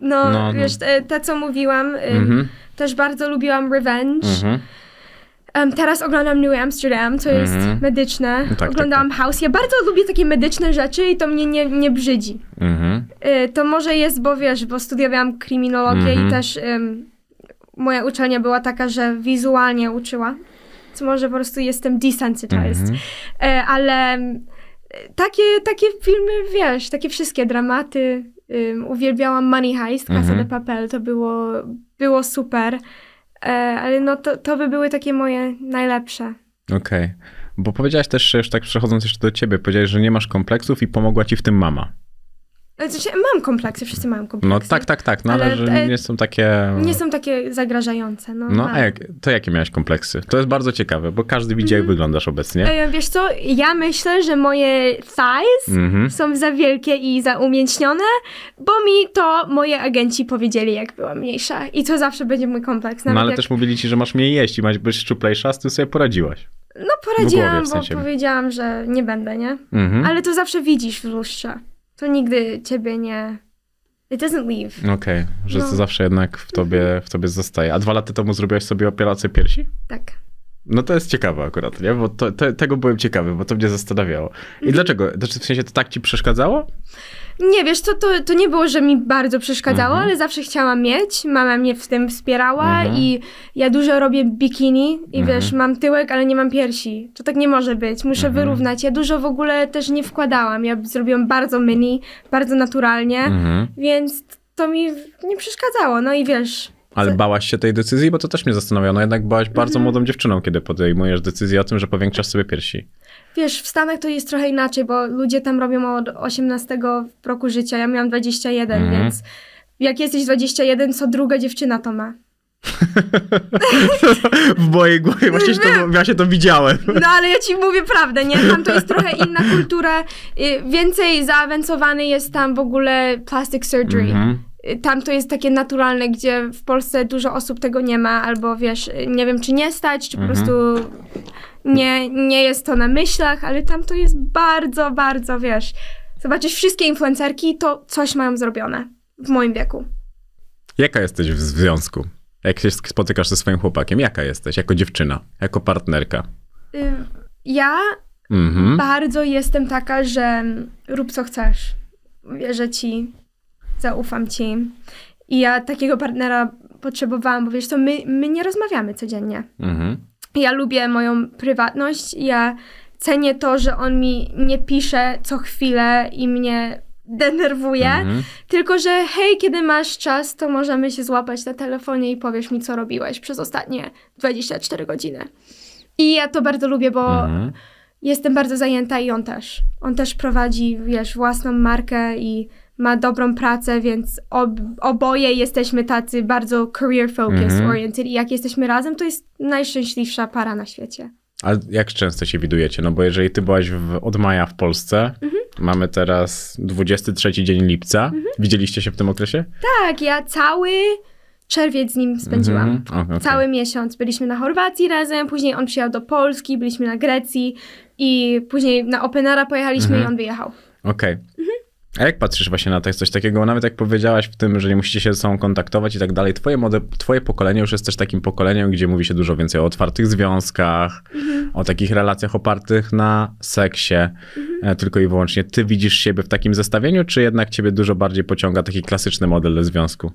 No, no, no wiesz, no. Te, co mówiłam, mhm. też bardzo lubiłam Revenge. Mhm. Um, teraz oglądam New Amsterdam, co jest mm -hmm. medyczne. No tak, Oglądałam tak, tak. House. Ja bardzo lubię takie medyczne rzeczy i to mnie nie, nie brzydzi. Mm -hmm. y, to może jest, bo wiesz, bo studiowałam kryminologię mm -hmm. i mhm. też ym, moja uczelnia była taka, że wizualnie uczyła. Co może po prostu jestem desensitized. Mhm. E, y, ale takie, takie filmy, wiesz, takie wszystkie dramaty, um, uwielbiałam Money Heist, Casa mhm. de Papel, to było, było super, e, ale no to, to by były takie moje najlepsze. Okej. Okay. Bo powiedziałaś też, już tak przechodząc jeszcze do ciebie, powiedziałaś, że nie masz kompleksów i pomogła ci w tym mama mam kompleksy, wszyscy mają no kompleksy. No tak, tak, tak, no, ale, ale że nie są takie... Nie są takie zagrażające. No, no a jak, to jakie miałeś kompleksy? To jest bardzo ciekawe, bo każdy widzi, mm jak mhm. wyglądasz obecnie. E, wiesz co, ja myślę, że moje thighs mm -hmm. są za wielkie i za umięśnione, bo mi to moi agenci powiedzieli, jak była mniejsza. I to zawsze będzie mój kompleks. No ale jak... też mówili ci, że masz mniej jeść i masz być szczuplejsza, z tym sobie poradziłaś. No poradziłam, głowie, w sensie. bo powiedziałam, że nie będę, nie? Mm -hmm. Ale to zawsze widzisz w lustrze to nigdy ciebie nie. It doesn't leave. Okej, okay, że no. to zawsze jednak w tobie, mhm. w tobie zostaje. A dwa lata temu zrobiłaś sobie operację piersi? Tak. No to jest ciekawe akurat, nie? Bo to, tego byłem ciekawy, bo to mnie zastanawiało. I mhm. dlaczego? Znaczy, w sensie to tak ci przeszkadzało? Nie, wiesz, to, to, to nie było, że mi bardzo przeszkadzało, mhm. ale zawsze chciałam mieć. Mama mnie w tym wspierała mhm. i ja dużo robię bikini i mhm. wiesz, mam tyłek, ale nie mam piersi. To tak nie może być, muszę mhm. wyrównać. Ja dużo w ogóle też nie wkładałam. Ja zrobiłam bardzo mini, bardzo naturalnie, mhm. więc to mi nie przeszkadzało. No i wiesz, ale bałaś się tej decyzji, bo to też mnie zastanawia. No jednak byłaś bardzo mhm. młodą dziewczyną, kiedy podejmujesz decyzję o tym, że powiększasz sobie piersi. Wiesz, w Stanach to jest trochę inaczej, bo ludzie tam robią od 18 roku życia. Ja miałam 21, mhm. więc jak jesteś 21, co druga dziewczyna to ma. [LAUGHS] w mojej głowie właśnie się to, ja się to widziałem. No ale ja ci mówię prawdę, nie? Tam to jest trochę inna kultura. Y, więcej zaawansowany jest tam w ogóle plastic surgery. Mm -hmm tam to jest takie naturalne, gdzie w Polsce dużo osób tego nie ma, albo wiesz, y, nie wiem, czy nie stać, czy po mhm. prostu nie, nie jest to na myślach, ale tam to jest bardzo, bardzo, wiesz, zobaczysz wszystkie influencerki, to coś mają zrobione w moim wieku. Jaka jesteś w związku? Jak się spotykasz ze swoim chłopakiem, jaka jesteś jako dziewczyna, jako partnerka? Y, ja mhm. bardzo jestem taka, że rób co chcesz. Wierzę ci, zaufam ci. I ja takiego partnera potrzebowałam, bo wiesz to my, my nie rozmawiamy codziennie. Mhm ja lubię moją prywatność, ja cenię to, że on mi nie pisze co chwilę i mnie denerwuje, mhm. tylko że hej, kiedy masz czas, to możemy się złapać na telefonie i powiesz mi, co robiłeś przez ostatnie 24 godziny. I ja to bardzo lubię, bo mhm. jestem bardzo zajęta i on też. On też prowadzi, wiesz, własną markę i ma dobrą pracę, więc ob, oboje jesteśmy tacy bardzo career focused mm -hmm. oriented i jak jesteśmy razem, to jest najszczęśliwsza para na świecie. A jak często się widujecie? No bo jeżeli ty byłaś w, od maja w Polsce, mm -hmm. mamy teraz 23 dzień lipca. Mm -hmm. Widzieliście się w tym okresie? Tak, ja cały czerwiec z nim spędziłam. Mm -hmm. okay. Cały miesiąc. Byliśmy na Chorwacji razem, później on przyjechał do Polski, byliśmy na Grecji i później na Openara pojechaliśmy mhm. i on wyjechał. Okej. Okay. Mhm. A jak patrzysz właśnie na to, jest coś takiego, nawet jak powiedziałaś w tym, że nie musicie się ze sobą kontaktować i tak dalej, twoje, mode, twoje pokolenie już jest też takim pokoleniem, gdzie mówi się dużo więcej o otwartych związkach, mhm. o takich relacjach opartych na seksie, mhm. E, tylko i wyłącznie. Ty widzisz siebie w takim zestawieniu, czy jednak ciebie dużo bardziej pociąga taki klasyczny model związku?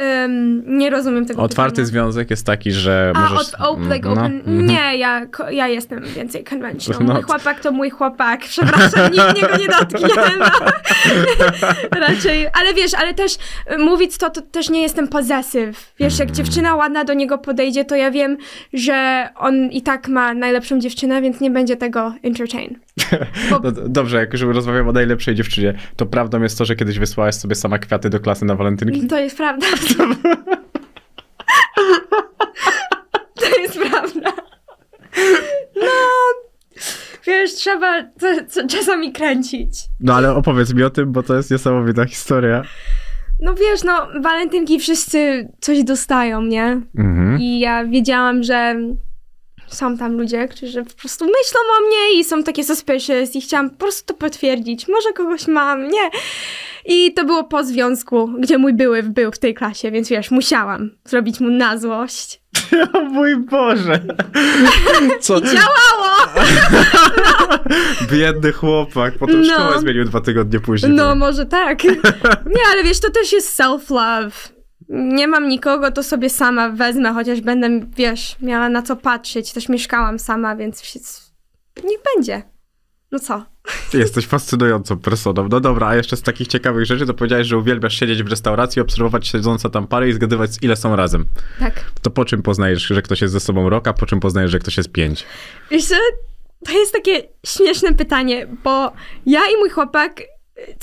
E, Um, nie rozumiem tego. Otwarty pytania. związek jest taki, że. A, możesz... od, op, like, mm, no. open... no. Nie, ja, ja jestem więcej conventional. No. Mój chłopak to mój chłopak. Przepraszam, nikt niego nie dotknie. No. [LAUGHS] Raczej. Ale wiesz, ale też y, mówić to, to też nie jestem pozesyw. Wiesz, jak mm. dziewczyna ładna do niego podejdzie, to ja wiem, że on i tak ma najlepszą dziewczynę, więc nie będzie tego entertain. [LAUGHS] Bo... No, dobrze, jak już rozmawiam o najlepszej dziewczynie, to prawdą jest to, że kiedyś wysłałaś sobie sama kwiaty do klasy na walentynki? To jest prawda. [LAUGHS] To to jest prawda. No, wiesz, trzeba co, czasami kręcić. No ale opowiedz mi o tym, bo to jest niesamowita historia. No wiesz, no, walentynki wszyscy coś dostają, nie? Mhm. I ja wiedziałam, że są tam ludzie, którzy po prostu myślą o mnie i są takie suspicious i chciałam po prostu to potwierdzić. Może kogoś mam, nie. I to było po związku, gdzie mój były był w tej klasie, więc wiesz, musiałam zrobić mu na złość. [LAUGHS] O mój Boże! [LAUGHS] Co? I działało! No. [LAUGHS] Biedny chłopak, potem no. szkołę zmienił dwa tygodnie później. No, tak. może tak. Nie, ale wiesz, to też jest self-love nie mam nikogo, to sobie sama wezmę, chociaż będę, wiesz, miała na co patrzeć. Też mieszkałam sama, więc niech będzie. No co? Jesteś fascynującą personą. No dobra, a jeszcze z takich ciekawych rzeczy to powiedziałeś, że uwielbiasz siedzieć w restauracji, obserwować siedzące tam pary i zgadywać, ile są razem. Tak. To po czym poznajesz, że ktoś jest ze sobą rok, a po czym poznajesz, że ktoś jest pięć? Wiesz, to jest takie śmieszne pytanie, bo ja i mój chłopak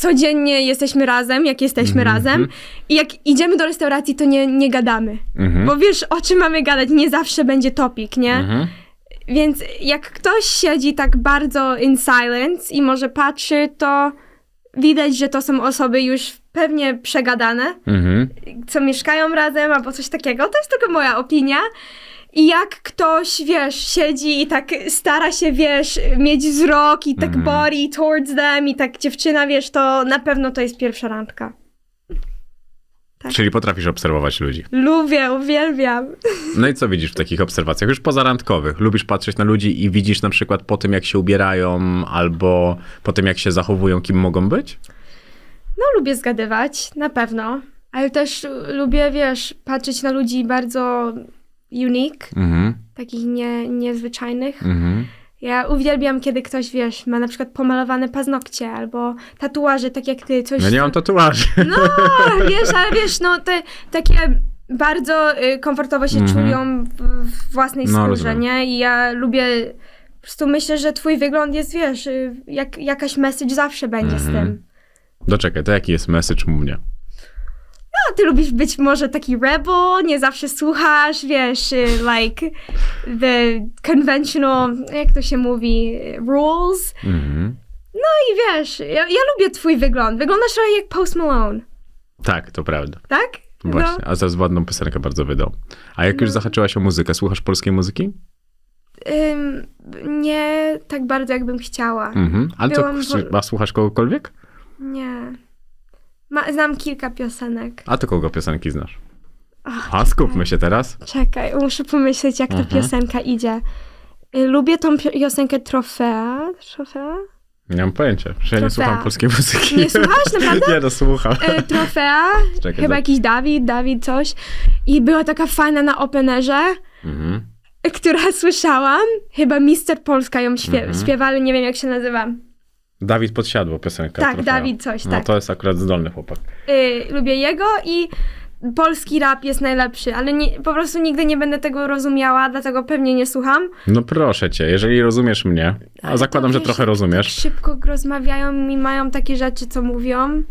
codziennie jesteśmy razem, jak jesteśmy mm -hmm. razem i jak idziemy do restauracji, to nie, nie gadamy. Mm -hmm. Bo wiesz, o czym mamy gadać, nie zawsze będzie topik, nie? Mm -hmm. Więc jak ktoś siedzi tak bardzo in silence i może patrzy, to widać, że to są osoby już pewnie przegadane, mhm. co mieszkają razem albo coś takiego. To jest tylko moja opinia. I jak ktoś, wiesz, siedzi i tak stara się, wiesz, mieć wzrok i tak mm body towards them i tak dziewczyna, wiesz, to na pewno to jest pierwsza randka. Tak. Czyli potrafisz obserwować ludzi. Lubię, uwielbiam. No i co widzisz w takich obserwacjach, już pozarandkowych? Lubisz patrzeć na ludzi i widzisz na przykład po tym, jak się ubierają, albo po tym, jak się zachowują, kim mogą być? No, lubię zgadywać, na pewno. Ale też lubię, wiesz, patrzeć na ludzi bardzo unique, mm-hmm. takich nie, niezwyczajnych. Mm-hmm. Ja uwielbiam, kiedy ktoś, wiesz, ma na przykład pomalowane paznokcie albo tatuaże, tak jak ty, coś... Ja nie mam tatuaży. No, wiesz, ale wiesz, no, te takie bardzo y, komfortowo się mm-hmm. czują w, w własnej no, skórze, nie? I ja lubię... Po prostu myślę, że twój wygląd jest, wiesz, y, jak, jakaś message zawsze będzie z mhm. tym. Doczekaj, to jaki jest message u mnie? ty lubisz być może taki rebel, nie zawsze słuchasz, wiesz, y, like the conventional, jak to się mówi, rules. Mm -hmm. No i wiesz, ja, ja, lubię twój wygląd. Wyglądasz trochę jak Post Malone. Tak, to prawda. Tak? No. Właśnie, no. a za ładną piosenkę bardzo wydał. A jak no. już zahaczyłaś o muzykę, słuchasz polskiej muzyki? nie tak bardzo, jakbym chciała. Mm -hmm. Ale Byłam co, słuchasz kogokolwiek? Nie. Ma, znam kilka piosenek. A to kogo piosenki znasz? Och, A skupmy się teraz. Czekaj, muszę pomyśleć, jak mhm. ta piosenka idzie. Y, lubię tą piosenkę Trofea. Trofea? Nie mam pojęcia, że ja nie słucham polskiej muzyki. Nie słuchasz naprawdę? [LAUGHS] Nie, no słucham. E, y, trofea, Czekaj, chyba za... jakiś Dawid, Dawid coś. I była taka fajna na Openerze, mhm. Y, która [LAUGHS] słyszałam. Chyba Mister Polska ją śpiew- mhm. śpiewa, ale nie wiem jak się nazywa. Dawid Podsiadło, piosenka. Tak, Dawid coś, no, tak. to jest akurat zdolny chłopak. Yy, lubię jego i polski rap jest najlepszy, ale nie, po prostu nigdy nie będę tego rozumiała, dlatego pewnie nie słucham. No proszę cię, jeżeli rozumiesz mnie, a zakładam, wiesz, że trochę rozumiesz. Tak szybko rozmawiają i mają takie rzeczy, co mówią.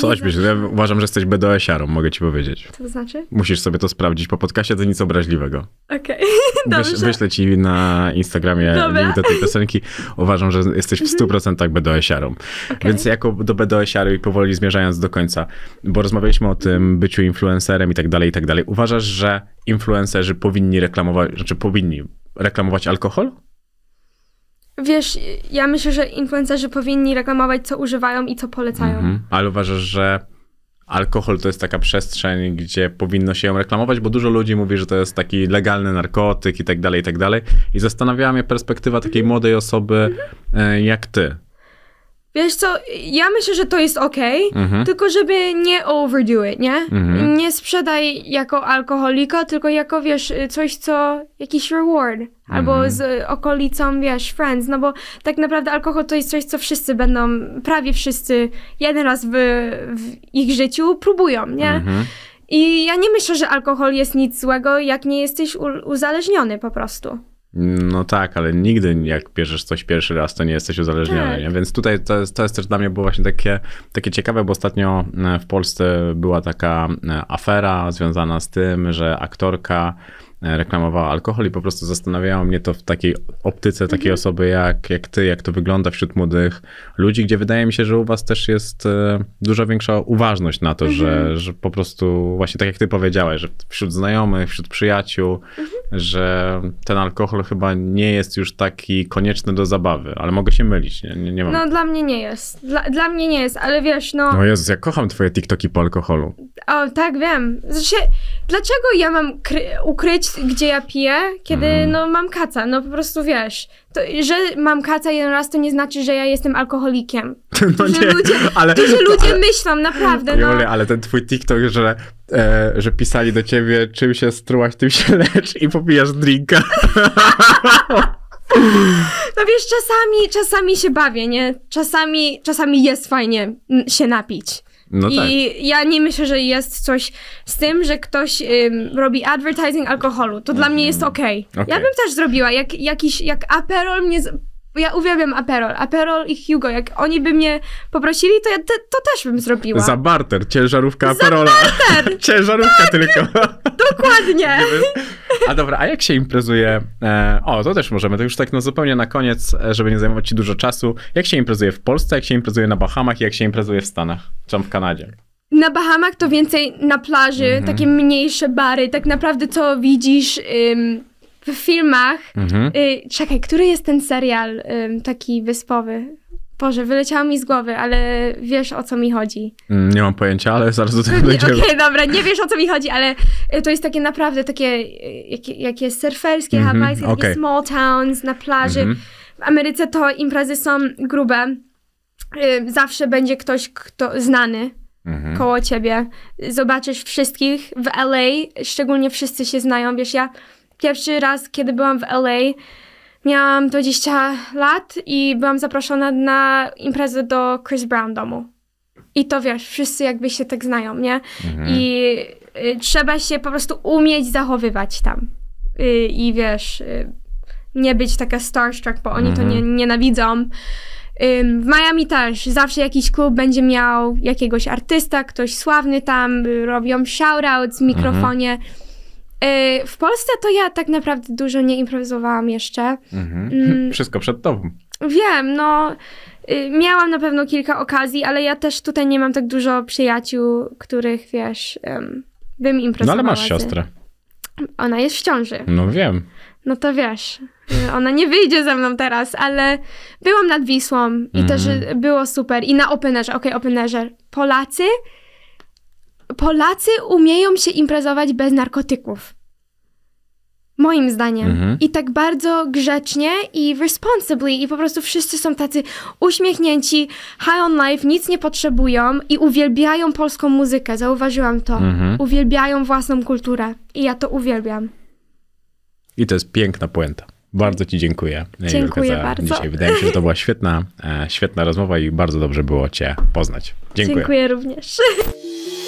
Coś byś, ja uważam, że jesteś BDS-iarą, mogę ci powiedzieć. Co to znaczy? Musisz sobie to sprawdzić po podcaście, to nic obraźliwego. Okej, [LAUGHS] okay. Wyś, Wyślę ci na Instagramie Dobra. link do tej piosenki. Uważam, że jesteś w 100% BDS-iarą. Okay. Więc jako do BDS-iary powoli zmierzając do końca, bo rozmawialiśmy o tym byciu influencerem i tak dalej, i tak dalej. Uważasz, że influencerzy powinni reklamować, znaczy powinni reklamować alkohol? Wiesz, ja myślę, że influencerzy powinni reklamować, co używają i co polecają. Mhm. Ale uważasz, że alkohol to jest taka przestrzeń, gdzie powinno się ją reklamować, bo dużo ludzi mówi, że to jest taki legalny narkotyk i tak dalej, i tak dalej. I zastanawiała mnie perspektywa takiej młodej osoby e, jak ty, Wiesz co, ja myślę, że to jest ok, mhm. tylko żeby nie overdo it, nie? Mhm. Nie sprzedaj jako alkoholika, tylko jako, wiesz, coś, co, jakiś reward. Albo mhm. z okolicą, wiesz, friends, no bo tak naprawdę alkohol to jest coś, co wszyscy będą, prawie wszyscy, jeden raz w, w ich życiu próbują, nie? I ja nie myślę, że alkohol jest nic złego, jak nie jesteś uzależniony po prostu. No tak, ale nigdy jak bierzesz coś pierwszy raz, to nie jesteś uzależniony. Tak. Nie? Więc tutaj to jest, to jest też dla mnie było właśnie takie, takie ciekawe, bo ostatnio e, w Polsce była taka e, afera związana z tym, że aktorka E, reklamowała alkohol i po prostu zastanawiało mnie to w takiej optyce takiej mhm. osoby jak, jak ty, jak to wygląda wśród młodych ludzi, gdzie wydaje mi się, że u was też jest e, dużo większa uważność na to, mhm. że, że po prostu właśnie tak jak ty powiedziałeś, że wśród znajomych, wśród przyjaciół, mhm. że ten alkohol chyba nie jest już taki konieczny do zabawy, ale mogę się mylić, nie, nie, nie mam. No dla mnie nie jest, dla, dla mnie nie jest, ale wiesz, no... No Jezus, ja kocham twoje TikToki po alkoholu. O, tak, wiem. Znaczy, dlaczego ja mam ukryć gdzie ja piję, kiedy mm. no, mam kaca. No po prostu wiesz, to, że mam kaca jeden raz, to nie znaczy, że ja jestem alkoholikiem. [LAUGHS] No nie, ludzie, ale, ludzie ale, myślą, naprawdę. No. ale ten twój TikTok, że, e, że pisali do ciebie, czym się strułaś, tym się lecz i popijasz drinka. [LAUGHS] No wiesz, czasami, czasami się bawię, nie? Czasami, czasami jest fajnie mm, się napić. No I tak. ja nie myślę, że jest coś z tym, że ktoś ym, robi advertising alkoholu. To mm -hmm. dla mnie mhm. jest okej. Okay. Okay. Ja bym też zrobiła, jak, jakiś, jak Aperol mnie bo ja uwielbiam Aperol. Aperol i Hugo. Jak oni by mnie poprosili, to ja te, to też bym zrobiła. Za barter. Ciężarówka Aperola. Za barter! [LAUGHS] ciężarówka tak, tylko. [LAUGHS] Dokładnie. a dobra, a jak się imprezuje? E, o, to też możemy. To już tak no zupełnie na koniec, e, żeby nie zajmować ci dużo czasu. Jak się imprezuje w Polsce, jak się imprezuje na Bahamach i jak się imprezuje w Stanach? Czy w Kanadzie? Na Bahamach to więcej na plaży, mm -hmm. takie mniejsze bary. Tak naprawdę co widzisz w filmach. Mhm. Y, czekaj, który jest ten serial y, taki wyspowy? Boże, wyleciało mi z głowy, ale wiesz o co mi chodzi. Mm, nie mam pojęcia, ale zaraz do [LAUGHS] tego dojdziemy. Okej, okay, dobra, nie wiesz o co mi chodzi, ale y, to jest takie naprawdę takie, y, jakie, jest surferskie, mm -hmm, hawajskie, okay. takie small towns na plaży. Mm -hmm. W Ameryce to imprezy są grube. Y, zawsze będzie ktoś kto znany mm -hmm. koło ciebie. Zobaczysz wszystkich w LA, szczególnie wszyscy się znają, wiesz, ja Pierwszy raz, kiedy byłam w LA, miałam 20 lat i byłam zaproszona na imprezę do Chris Brown domu. I to wiesz, wszyscy jakby się tak znają, nie? Mhm. I y, trzeba się po prostu umieć zachowywać tam. Y, I wiesz, y, nie być taka starstruck, bo oni mhm. to nie, mhm. nienawidzą. W Miami też zawsze jakiś klub będzie miał jakiegoś artysta, ktoś sławny tam, y, robią shoutout z mikrofonie. Mhm. Y, w Polsce to ja tak naprawdę dużo nie improwizowałam jeszcze. Mhm. Mm. [LAUGHS] Wszystko przed tobą. Wiem, no. Y, miałam na pewno kilka okazji, ale ja też tutaj nie mam tak dużo przyjaciół, których wiesz, bym imprezowała. No ale masz siostrę. Ona jest w ciąży. No wiem. No to wiesz, y, ona nie wyjdzie ze mną teraz, ale byłam nad Wisłą i mm. też było super. I na Openerze, okej, okay, Openerze. Polacy Polacy umieją się imprezować bez narkotyków. Moim zdaniem. Mhm. I tak bardzo grzecznie i responsibly. I po prostu wszyscy są tacy uśmiechnięci, high on life, nic nie potrzebują i uwielbiają polską muzykę. Zauważyłam to. Mhm. Uwielbiają własną kulturę. I ja to uwielbiam. I to jest piękna puenta. Bardzo Ci dziękuję. Dziękuję za bardzo. Dzisiaj. Wydaje mi się, że to była świetna, e, świetna rozmowa i bardzo dobrze było Cię poznać. Dziękuję. Dziękuję również. [LAUGHS]